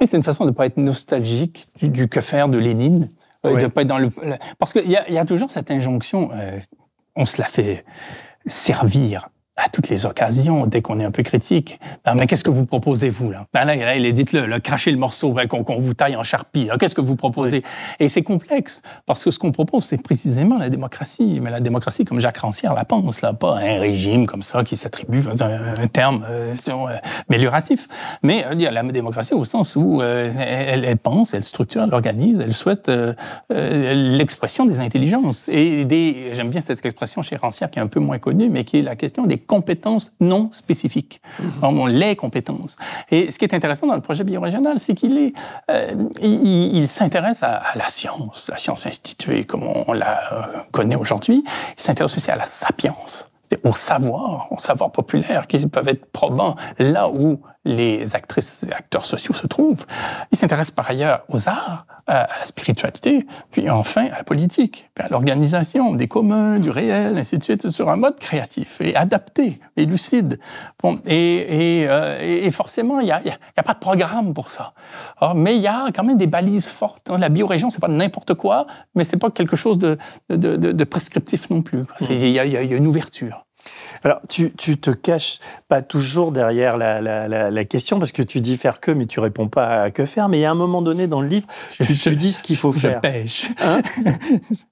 Oui, c'est une façon de ne pas être nostalgique du, que faire de Lénine. Euh, dans le, parce qu'il y, a toujours cette injonction, euh, on se la fait servir à toutes les occasions, dès qu'on est un peu critique. Ben, mais qu'est-ce que vous proposez, vous, là? Ben, là, là dites-le, le, cracher le morceau ben, qu'on vous taille en charpie. Hein. Qu'est-ce que vous proposez? Et c'est complexe, parce que ce qu'on propose, c'est précisément la démocratie. Mais la démocratie, comme Jacques Rancière la pense, là, pas un régime comme ça qui s'attribue un, terme euh, euh, amélioratif. Mais euh, il y a la démocratie au sens où euh, elle, elle, pense, elle structure, elle organise, elle souhaite euh, l'expression des intelligences. Et des, j'aime bien cette expression chez Rancière qui est un peu moins connue, mais qui est la question des compétences non spécifiques. mon mmh. les compétences. Et ce qui est intéressant dans le projet biorégional, c'est qu'il est, euh, il, s'intéresse à, la science, la science instituée comme on, la euh, connaît aujourd'hui. Il s'intéresse aussi à la sapience au savoir, au savoir populaire, qui peuvent être probants là où les actrices et acteurs sociaux se trouvent. Ils s'intéressent par ailleurs aux arts, à, la spiritualité, puis enfin à la politique, à l'organisation des communs, du réel, ainsi de suite, sur un mode créatif et adapté et lucide. Bon, et, euh, forcément, il n'y a, y pas de programme pour ça. mais il y a quand même des balises fortes. Hein. La biorégion, c'est pas n'importe quoi, mais c'est pas quelque chose de, prescriptif non plus. Il y a, une ouverture. Alors, tu, tu te caches pas toujours derrière la, question, parce que tu dis faire que, mais tu réponds pas à que faire. Mais à un moment donné dans le livre, tu, dis ce qu'il faut faire. pêche. Hein <laughs>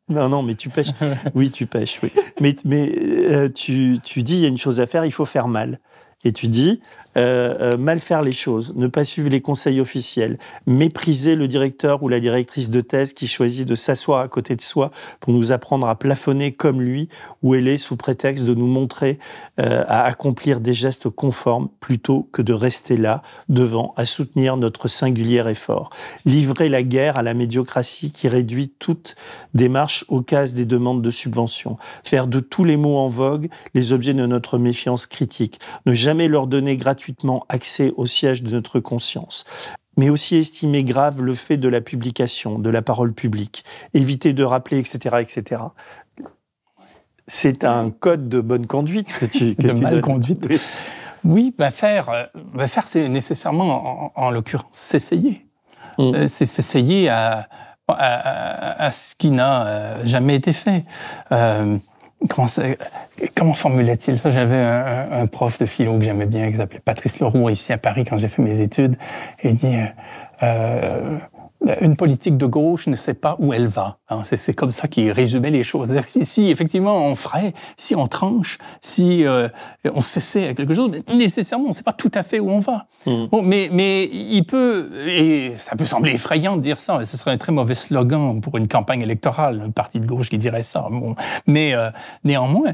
non, non, mais tu pêches. Oui, tu pêches. Oui. Mais, euh, tu, tu dis, il y a une chose à faire, il faut faire mal. Et tu dis, euh, euh, mal faire les choses, ne pas suivre les conseils officiels, mépriser le directeur ou la directrice de thèse qui choisit de s'asseoir à côté de soi pour nous apprendre à plafonner comme lui ou elle est sous prétexte de nous montrer euh, à accomplir des gestes conformes plutôt que de rester là devant à soutenir notre singulier effort. Livrer la guerre à la médiocratie qui réduit toute démarche au cas des demandes de subventions. Faire de tous les mots en vogue les objets de notre méfiance critique jamais leur donner gratuitement accès au siège de notre conscience mais aussi estimer grave le fait de la publication, de la parole publique, éviter de rappeler, etc., etc. C'est un code de bonne conduite que tu, de mal conduite. Oui, faire, faire, c'est nécessairement, en, l'occurrence, s'essayer. Mm. Euh, c'est s'essayer à, à, ce qui n'a euh, jamais été fait. Euh, Comment, comment formulait-il ça J'avais un, prof de philo que j'aimais bien, qui s'appelait Patrice Leroux, ici à Paris, quand j'ai fait mes études, et il dit euh, euh, euh, une politique de gauche ne sait pas où elle va. Hein. C'est comme ça qu'il résumait les choses. Si effectivement on ferait, si on tranche, si euh, on cessait à quelque chose, nécessairement on ne sait pas tout à fait où on va. Mmh. Bon, mais, mais il peut, et ça peut sembler effrayant de dire ça, ce serait un très mauvais slogan pour une campagne électorale, un parti de gauche qui dirait ça. Mais euh, néanmoins,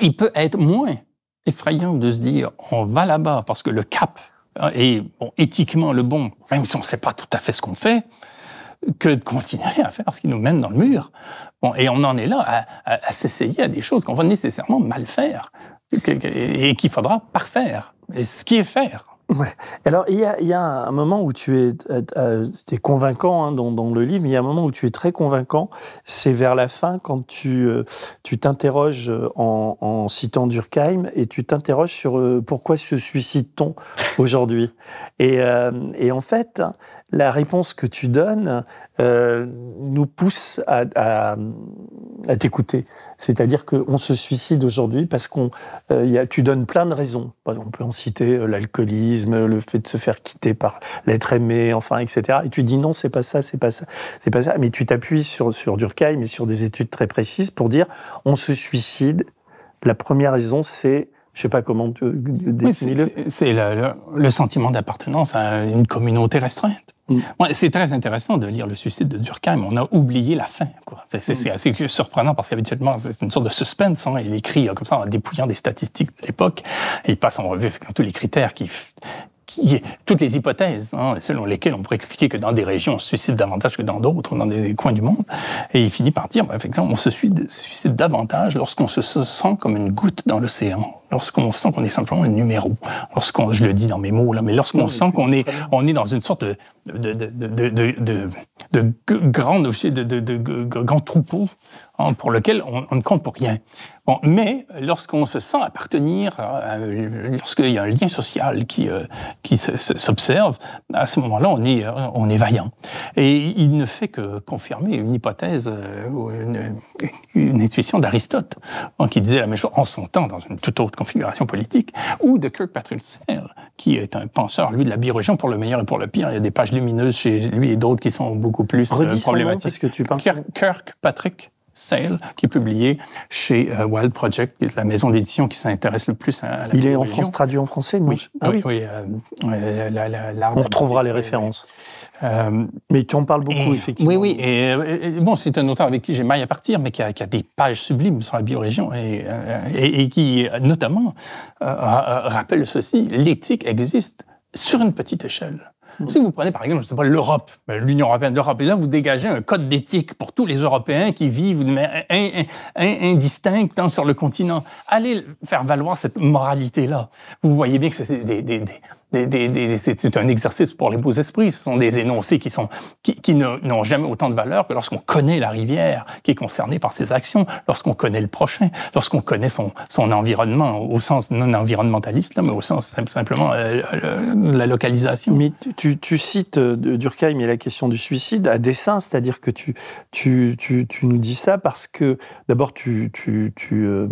il peut être moins effrayant de se dire on va là-bas parce que le cap euh, et bon, éthiquement le bon, même si on ne sait pas tout à fait ce qu'on fait, que de continuer <laughs> à faire ce qui nous mène dans le mur. Bon, et on en est là à, à, à s'essayer à des choses qu'on va nécessairement mal faire et qu'il faudra parfaire. Et ce qui est faire, alors, il y, a, un moment où tu es, euh, euh, convaincant hein, dans, le livre, mais il y a un moment où tu es très convaincant, c'est vers la fin, quand tu euh, t'interroges en, citant Durkheim, et tu t'interroges sur pourquoi se suicide-t-on aujourd'hui. et, en fait, la réponse que tu donnes euh, nous pousse à, t'écouter. C'est-à-dire qu'on se suicide aujourd'hui parce qu'on, euh, tu donnes plein de raisons. On peut en citer euh, l'alcoolisme, le fait de se faire quitter par l'être aimé, enfin, etc. Et tu dis non, c'est pas ça, c'est pas ça, c'est pas ça. Mais tu t'appuies sur, Durkheim et sur des études très précises pour dire on se suicide. La première raison, c'est je sais pas comment tu définis le. C'est le, sentiment d'appartenance à une communauté restreinte. Mm. c'est très intéressant de lire le suicide de Durkheim. On a oublié la fin. Mm. C'est assez surprenant parce qu'habituellement, c'est une sorte de suspense. Hein. Il écrit euh, comme ça en dépouillant des statistiques de l'époque. Il passe en revue tous les critères qui, toutes les hypothèses hein, selon lesquelles on pourrait expliquer que dans des régions on se suicide davantage que dans d'autres, dans des coins du monde, et il finit par dire, bah, on se suicide davantage lorsqu'on se sent comme une goutte dans l'océan, lorsqu'on sent qu'on est simplement un numéro, lorsqu'on, je le dis dans mes mots là, mais lorsqu'on sent qu'on est, on est dans une sorte de, de, de, de de, grand troupeau pour lequel on, ne compte pour rien. mais lorsqu'on se sent appartenir, euh, lorsqu'il y a un lien social qui, euh, qui s'observe, à ce moment-là, on est, euh, on est vaillant. Et il ne fait que confirmer une hypothèse, une, une intuition d'Aristote, hein, qui disait la même chose en son temps, dans une toute autre configuration politique, ou de Kirkpatrick Serre, qui est un penseur, lui, de la biologie pour le meilleur et pour le pire. Il y a des pages lumineuses chez lui et d'autres qui sont beaucoup plus problématiques. que tu parles Kirk, Kirkpatrick Sale, qui est publié chez euh, Wild Project, la maison d'édition qui s'intéresse le plus à, la région Il est en France, traduit en français, non Oui, ah oui, euh, euh, On retrouvera les références. mais tu en parles beaucoup, effectivement. Oui, oui. Et, bon, c'est un auteur avec qui j'ai maille à partir, mais qui a, des pages sublimes sur la biorégion et, et, qui, notamment, rappelle ceci l'éthique existe sur une petite échelle. Si vous prenez par exemple, je sais pas, l'Europe, ben, l'Union européenne, l'Europe, et vous dégagez un code d'éthique pour tous les Européens qui vivent indistincts hein, sur le continent. Allez faire valoir cette moralité-là. Vous voyez bien que c'est des c'est un exercice pour les beaux esprits. Ce sont des énoncés qui sont qui, n'ont jamais autant de valeur que lorsqu'on connaît la rivière qui est concernée par ses actions, lorsqu'on connaît le prochain, lorsqu'on connaît son, son environnement au sens non environnementaliste, mais au sens simplement de euh, euh, la localisation. Mais tu, tu cites euh, Durkheim et la question du suicide à dessein, c'est-à-dire que tu, tu, tu, nous dis ça parce que d'abord tu, tu, tu, euh,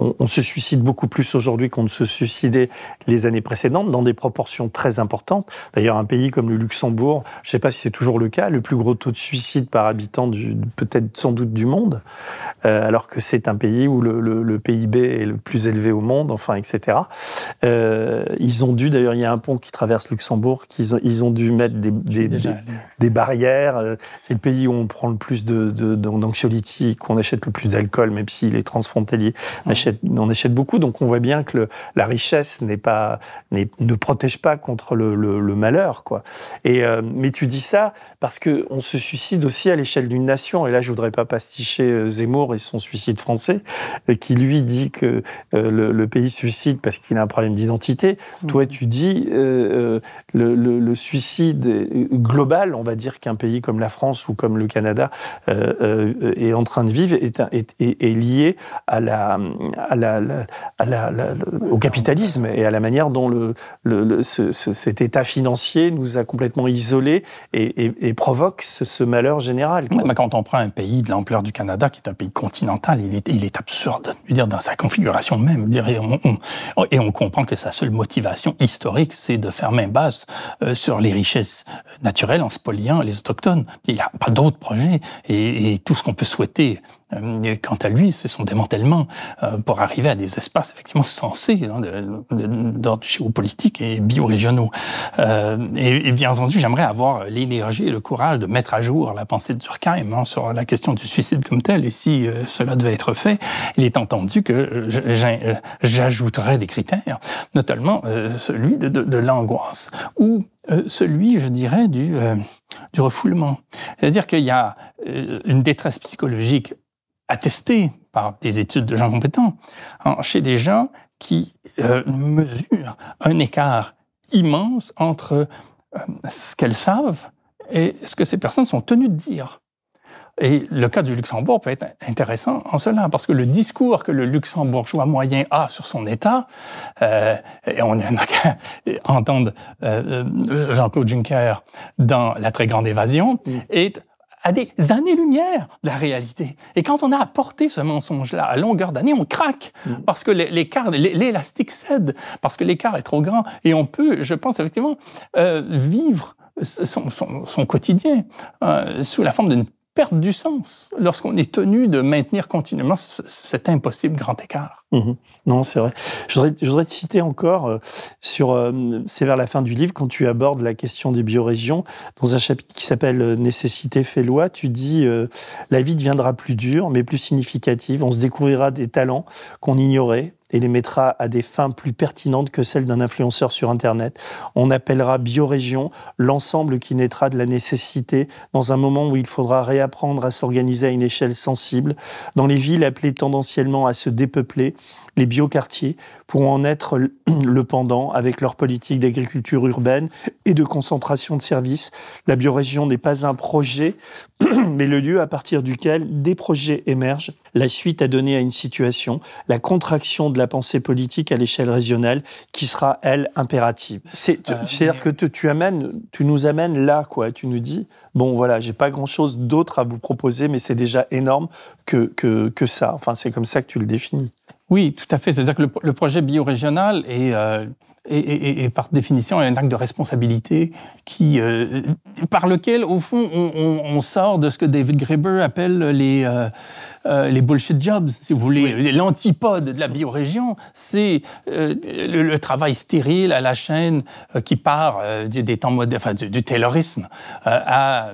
on, se suicide beaucoup plus aujourd'hui qu'on ne se suicidait les années précédentes, dans des proportions très importantes. D'ailleurs, un pays comme le Luxembourg, je ne sais pas si c'est toujours le cas, le plus gros taux de suicide par habitant, peut-être sans doute du monde, euh, alors que c'est un pays où le, PIB est le plus élevé au monde, enfin, etc. Euh, ils ont dû, d'ailleurs, il y a un pont qui traverse Luxembourg, qu'ils ont, ils ont dû mettre des, barrières. Euh, c'est le pays où on prend le plus d'anxiolytiques, de, on achète le plus d'alcool, même si les transfrontaliers n'achètent on achète beaucoup, donc on voit bien que la richesse ne protège pas contre le, malheur, quoi. Et euh, mais tu dis ça parce qu'on se suicide aussi à l'échelle d'une nation. Et là, je voudrais pas pasticher euh, Zemmour et son suicide français, euh, qui lui dit que le, pays suicide parce qu'il a un problème d'identité. Mmh. Toi, tu dis le, suicide global, on va dire qu'un pays comme la France ou comme le Canada est en train de vivre est, est lié à la à la, au capitalisme et à la manière dont le, cet état financier nous a complètement isolés et, provoque ce, malheur général. quand on prend un pays de l'ampleur du Canada, qui est un pays continental, il est, absurde. dire, dans sa configuration même, et, on, comprend que sa seule motivation historique, c'est de faire main basse euh, sur les richesses naturelles en spoliant les autochtones. Il n'y a pas d'autre projet. Et, et tout ce qu'on peut souhaiter euh, quant à lui, c'est son démantèlement euh, pour arriver à des espaces effectivement sensés hein, d'ordre géopolitique et biorégionaux. Euh, et, bien entendu, j'aimerais avoir l'énergie et le courage de mettre à jour la pensée de Durkheim hein, sur la question du suicide comme tel. Et si euh, cela devait être fait, il est entendu que j'ajouterais des critères, notamment celui de, de, de l'angoisse ou celui, je dirais, du, du refoulement. C'est-à-dire qu'il y a une détresse psychologique attesté par des études de gens compétents, hein, chez des gens qui euh, mesurent un écart immense entre euh, ce qu'elles savent et ce que ces personnes sont tenues de dire. Et le cas du Luxembourg peut être intéressant en cela, parce que le discours que le luxembourgeois moyen a sur son État, euh, et on <laughs> entend qu'à Jean-Claude Juncker dans La très grande évasion, mm. est à des années-lumière de la réalité. Et quand on a apporté ce mensonge-là à longueur d'année, on craque mm. parce que l'écart, l'élastique cède, parce que l'écart est trop grand. Et on peut, je pense, effectivement, euh, vivre son, quotidien euh, sous la forme d'une perte du sens lorsqu'on est tenu de maintenir continuellement cet impossible grand écart. Mhm. Non, c'est vrai. Je voudrais, te citer encore euh, euh, c'est vers la fin du livre, quand tu abordes la question des biorégions, dans un chapitre qui s'appelle euh, Nécessité fait loi, tu dis La vie deviendra plus dure, mais plus significative. On se découvrira des talents qu'on ignorait, et les mettra à des fins plus pertinentes que celles d'un influenceur sur Internet. On appellera biorégion l'ensemble qui naîtra de la nécessité dans un moment où il faudra réapprendre à s'organiser à une échelle sensible. Dans les villes appelées tendanciellement à se dépeupler, les bio-quartiers pourront en être le <clears throat> pendant avec leur politique d'agriculture urbaine et de concentration de services. La biorégion n'est pas un projet <clears throat> mais le lieu à partir duquel des projets émergent, la suite à donner à une situation, la contraction de la pensée politique à l'échelle régionale qui sera, elle, impérative. Euh, c'est-à-dire que tu, amènes, tu nous amènes là, quoi. Tu nous dis, bon, voilà, j'ai pas grand-chose d'autre à vous proposer, mais c'est déjà énorme que, que, ça. Enfin, c'est comme ça que tu le définis. Oui, tout à fait. C'est-à-dire que le, projet biorégional est... Euh, et, par définition, il y a un acte de responsabilité qui, euh, par lequel, au fond, on, sort de ce que David Graeber appelle les, euh, euh, les bullshit jobs, si vous voulez. L'antipode de la biorégion, c'est le, travail stérile à la chaîne qui part des, temps modernes, du, terrorisme taylorisme à,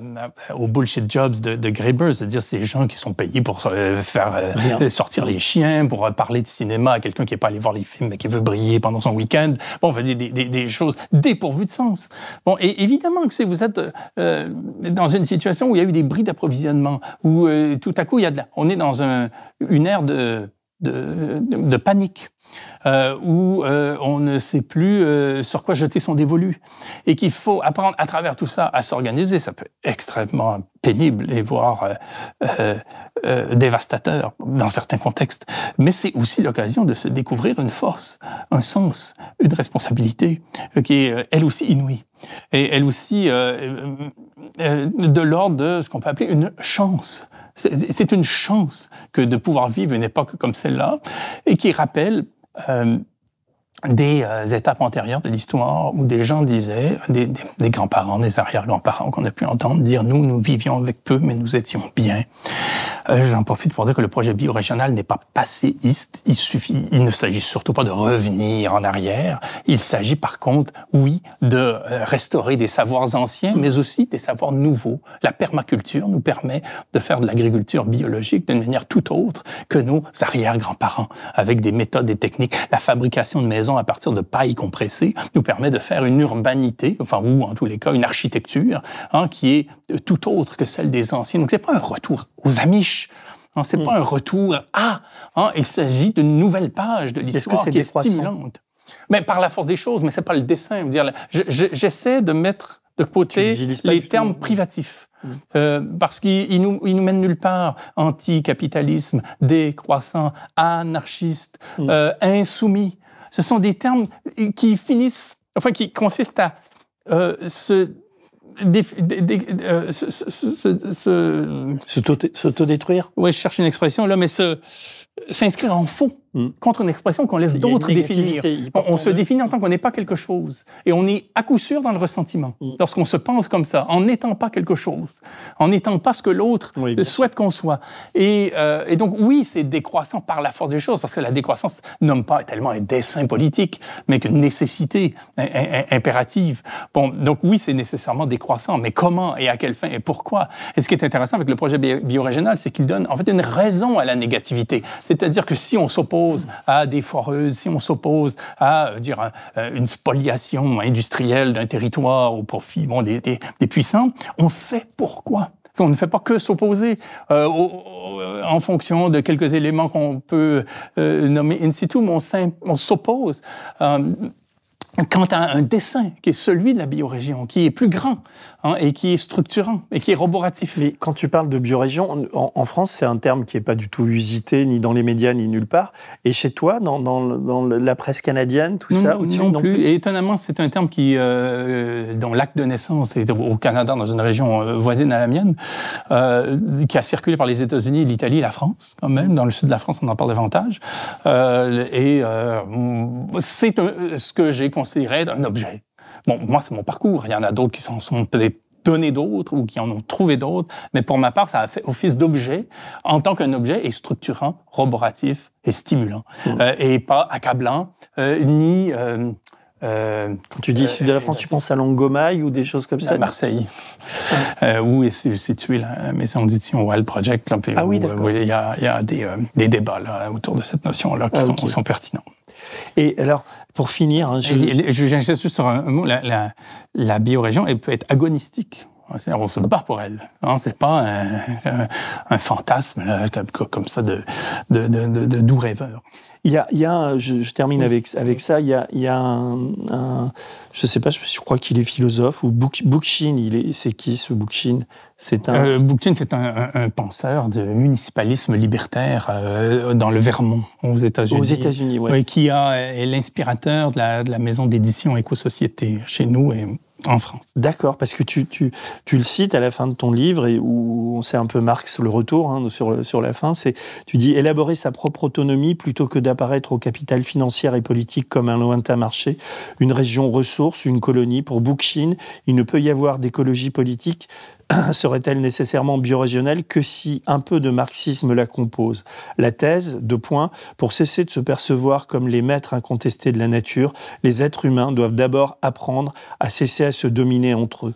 aux bullshit jobs de, de Graeber, c'est-à-dire ces gens qui sont payés pour faire sortir les chiens, pour parler de cinéma à quelqu'un qui n'est pas allé voir les films mais qui veut briller pendant son week-end enfin, des, des, choses dépourvues de sens. Bon, et évidemment que si vous êtes euh, dans une situation où il y a eu des bris d'approvisionnement, où euh, tout à coup, il y a on est dans une ère de panique. Euh, où euh, on ne sait plus euh, sur quoi jeter son dévolu, et qu'il faut apprendre à travers tout ça à s'organiser. Ça peut être extrêmement pénible et voire dévastateur dans certains contextes, mais c'est aussi l'occasion de se découvrir une force, un sens, une responsabilité qui est elle aussi inouïe et elle aussi de l'ordre de ce qu'on peut appeler une chance. C'est une chance que de pouvoir vivre une époque comme celle-là et qui rappelle Um, des euh, étapes antérieures de l'histoire où des gens disaient, des, grands-parents, des arrière-grands-parents qu'on a pu entendre dire, nous, nous vivions avec peu, mais nous étions bien. Euh, j'en profite pour dire que le projet biorégional n'est pas passéiste. Il suffit, il ne s'agit surtout pas de revenir en arrière. Il s'agit par contre, oui, de euh, restaurer des savoirs anciens, mais aussi des savoirs nouveaux. La permaculture nous permet de faire de l'agriculture biologique d'une manière tout autre que nos arrière-grands-parents, avec des méthodes, et techniques, la fabrication de maisons à partir de paille compressée, nous permet de faire une urbanité, enfin, ou en tous les cas, une architecture, hein, qui est euh, tout autre que celle des anciens. Donc, c'est pas un retour aux Amish. Hein, c'est hmm. pas un retour à. Hein. il s'agit d'une nouvelle page de l'histoire est qui est stimulante. Mais par la force des choses, mais c'est pas le dessin. J'essaie je, j'essaie de mettre de côté les termes euh, privatifs. Hmm. Euh, parce qu'ils nous, nous mènent nulle part. Anticapitalisme, décroissant, anarchiste, hmm. insoumis. Ce sont des termes qui finissent, enfin, qui consistent à euh, se s'autodétruire euh, Oui, je cherche une expression là, mais s'inscrire en fond Mm. contre une expression qu'on laisse d'autres définir. On, se définit en tant qu'on n'est pas quelque chose. Et on est à coup sûr dans le ressentiment. Mm. Lorsqu'on se pense comme ça, en n'étant pas quelque chose, en n'étant pas ce que l'autre souhaite qu'on soit. Euh, et, donc, oui, c'est décroissant par la force des choses, parce que la décroissance nomme pas tellement un dessin politique, mais une nécessité impérative. Bon, donc oui, c'est nécessairement décroissant, mais comment et à quelle fin et pourquoi? Et ce qui est intéressant avec le projet biorégional, c'est qu'il donne en fait une raison à la négativité. C'est-à-dire que si on s'oppose à des foreuses, si on s'oppose à euh, dire, euh, une spoliation industrielle d'un territoire au profit des, puissants, on sait pourquoi. On ne fait pas que s'opposer euh, en fonction de quelques éléments qu'on peut nommer in situ, mais on s'oppose quant à un dessin qui est celui de la biorégion, qui est plus grand hein, et qui est structurant et qui est roboratif. Mais quand tu parles de biorégion, en, en France, c'est un terme qui n'est pas du tout usité, ni dans les médias, ni nulle part. Et chez toi, dans, la presse canadienne, tout ça non, non plus. étonnamment, c'est un terme qui, euh, dont l'acte de naissance est au Canada, dans une région euh, voisine à la mienne, euh, qui a circulé par les États-Unis, l'Italie, la France, quand même. Dans le sud de la France, on en parle davantage. et c'est ce que j'ai constaté c'est un objet. Bon, moi, c'est mon parcours. Il y en a d'autres qui s'en sont peut-être donné d'autres ou qui en ont trouvé d'autres, mais pour ma part, ça a fait office d'objet en tant qu'un objet est structurant, roboratif et stimulant, mmh. euh, et pas accablant, euh, ni... Euh, Quand tu dis sud de la France, tu penses à Longomaille ou des choses comme ça À Marseille, où est située la maison d'édition Wild Project. Là, ah oui, d'accord. Il y, a des, débats autour de cette notion-là qui, ah, sont pertinents. Et alors, pour finir, hein, je j'insiste sur un mot, la, la, la biorégion, elle peut être agonistique. on se bat pour elle. Hein. Ce n'est pas un, fantasme comme, ça de, de doux rêveur. Il y a, je, termine avec, avec ça, il y a, un, je Je sais pas, je, crois qu'il est philosophe, ou Bookchin, il est, c'est qui ce Bookchin c'est un... Euh, Bookchin, c'est un, penseur de municipalisme libertaire euh, dans le Vermont, aux États-Unis. Aux États-Unis, oui. qui a, est l'inspirateur de la, maison d'édition Éco-Société chez nous. Et en France. D'accord, parce que tu, tu, le cites à la fin de ton livre, et où on sait un peu Marx le retour hein, sur, sur la fin, c'est tu dis élaborer sa propre autonomie plutôt que d'apparaître au capital financier et politique comme un lointain marché, une région ressource, une colonie. Pour Bookchin, il ne peut y avoir d'écologie politique <clears throat> serait-elle nécessairement biorégionale que si un peu de marxisme la compose La thèse, de points, pour cesser de se percevoir comme les maîtres incontestés de la nature, les êtres humains doivent d'abord apprendre à cesser à se dominer entre eux.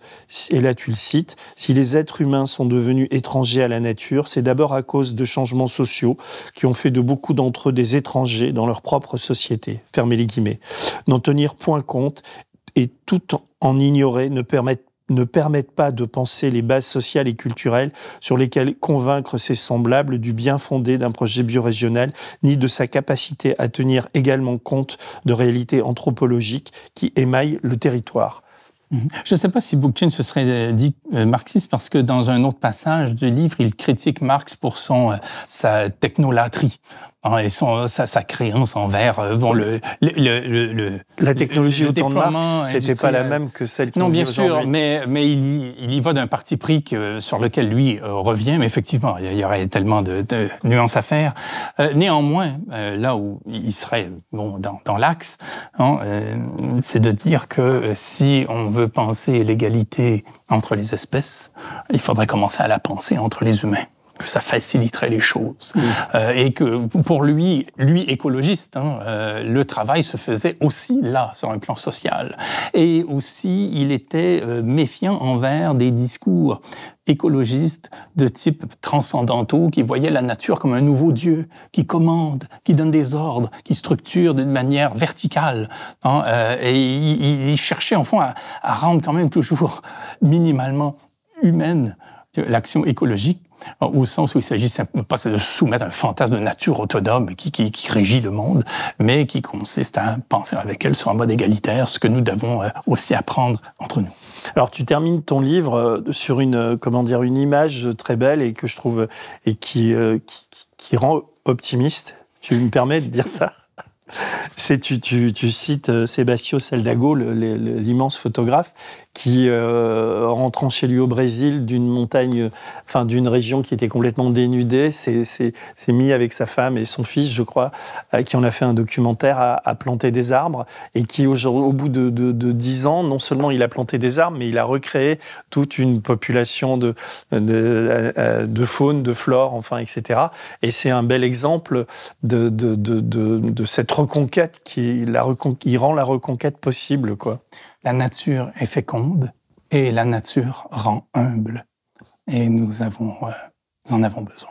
Et là, tu le cites, si les êtres humains sont devenus étrangers à la nature, c'est d'abord à cause de changements sociaux qui ont fait de beaucoup d'entre eux des étrangers dans leur propre société. Fermez les guillemets. N'en tenir point compte et tout en ignorer ne permettent ne permettent pas de penser les bases sociales et culturelles sur lesquelles convaincre ses semblables du bien fondé d'un projet biorégional, ni de sa capacité à tenir également compte de réalités anthropologiques qui émaillent le territoire. Mhm. Je ne sais pas si Bookchin se serait euh, dit euh, marxiste parce que dans un autre passage du livre, il critique Marx pour son euh, sa technolatrie, Hein, et son, sa, sa, créance envers euh, bon, le, le, le, la technologie au de Marx, c'était pas la même que celle qu'on Non, bien sûr, mais, mais il, y, il va d'un parti pris sur lequel lui euh, revient, mais effectivement, il y aurait tellement de, nuances à faire. Euh, néanmoins, là où il serait bon, dans, l'axe, hein, c'est de dire que si on veut penser l'égalité entre les espèces, il faudrait commencer à la penser entre les humains que ça faciliterait les choses. Mmh. Euh, et que pour lui, lui écologiste, hein, euh, le travail se faisait aussi là, sur un plan social. Et aussi, il était euh, méfiant envers des discours écologistes de type transcendantaux qui voyaient la nature comme un nouveau dieu qui commande, qui donne des ordres, qui structure d'une manière verticale. Hein, et il, cherchait en fond à, à rendre quand même toujours minimalement humaine l'action écologique au sens où il s'agit pas de soumettre un fantasme de nature autonome qui, qui, qui, régit le monde, mais qui consiste à penser avec elle sur un mode égalitaire, ce que nous devons euh, aussi apprendre entre nous. Alors tu termines ton livre euh, sur une euh, comment dire une image très belle et que je trouve et qui, qui, rend optimiste. Tu me permets de dire ça <laughs> c'est tu, tu, tu, cites Sébastien Saldago, l'immense photographe, qui, euh, rentrant chez lui au Brésil, d'une montagne, enfin d'une région qui était complètement dénudée, s'est mis avec sa femme et son fils, je crois, euh, qui en a fait un documentaire à, planter des arbres et qui, au, au bout de, dix ans, non seulement il a planté des arbres, mais il a recréé toute une population de, de, euh, euh, de faune, de flore, enfin, etc. Et c'est un bel exemple de, de, de cette reconquête qui la il rend la reconquête possible, quoi. La nature est féconde et la nature rend humble. Et nous, avons, euh, en avons besoin.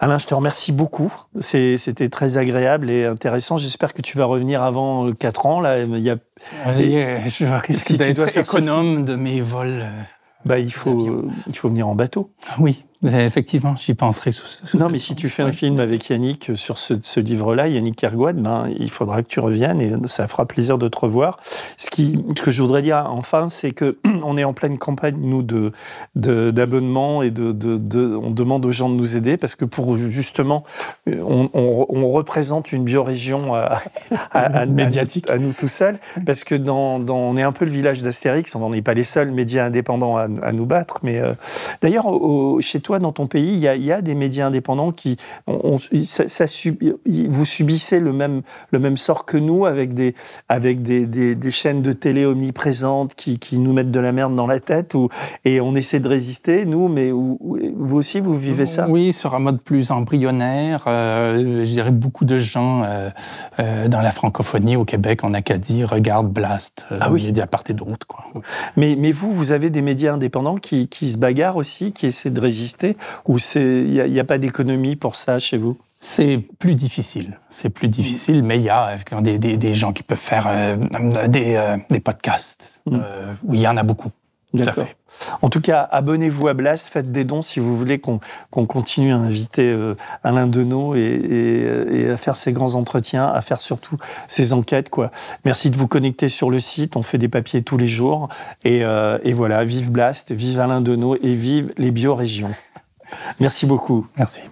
Alain, je te remercie beaucoup. C'était très agréable et intéressant. J'espère que tu vas revenir avant 4 euh, ans. Là. Il y a... Euh, je risque d'être économe de mes vols. Bah, il, faut, il faut venir en bateau. Oui, Effectivement, j'y penserai. Sous, non, mais si tu fais un film avec Yannick sur ce, livre-là, Yannick Kerguad, ben, il faudra que tu reviennes et ça fera plaisir de te revoir. Ce, qui, que je voudrais dire enfin, c'est que <clears throat> on est en pleine campagne, nous, d'abonnement de, d'abonnement et de, de, on demande aux gens de nous aider parce que pour justement, euh, on, représente une biorégion à, <laughs> médiatique à nous, tout seuls parce que dans, on est un peu le village d'Astérix, on n'est pas les seuls médias indépendants à, nous battre, mais euh, d'ailleurs, chez toi, dans ton pays, il y a, des médias indépendants qui, ont ça, vous subissez le même, le même sort que nous avec des, avec des, chaînes de télé omniprésentes qui, qui, nous mettent de la merde dans la tête ou, et on essaie de résister, nous, mais vous aussi, vous vivez ça Oui, sur un mode plus embryonnaire. Euh, je dirais beaucoup de gens euh, euh, dans la francophonie, au Québec, en Acadie, regardent Blast, ah oui. de route route, Mais, mais vous, vous avez des médias indépendants qui, qui se bagarrent aussi, qui essaient de résister ou il n'y a, a pas d'économie pour ça chez vous c'est plus difficile. C'est plus difficile, mais il y a euh, des, gens qui peuvent faire euh, euh, des, podcasts, mm. où il y en a beaucoup. D'accord. En tout cas, abonnez-vous à Blast, faites des dons si vous voulez qu'on continue à inviter euh, Alain Denot et, et, à faire ses grands entretiens, à faire surtout ses enquêtes. Quoi. Merci de vous connecter sur le site, on fait des papiers tous les jours. Et, euh, et voilà, vive Blast, vive Alain Denot et vive les biorégions. Merci beaucoup. Merci.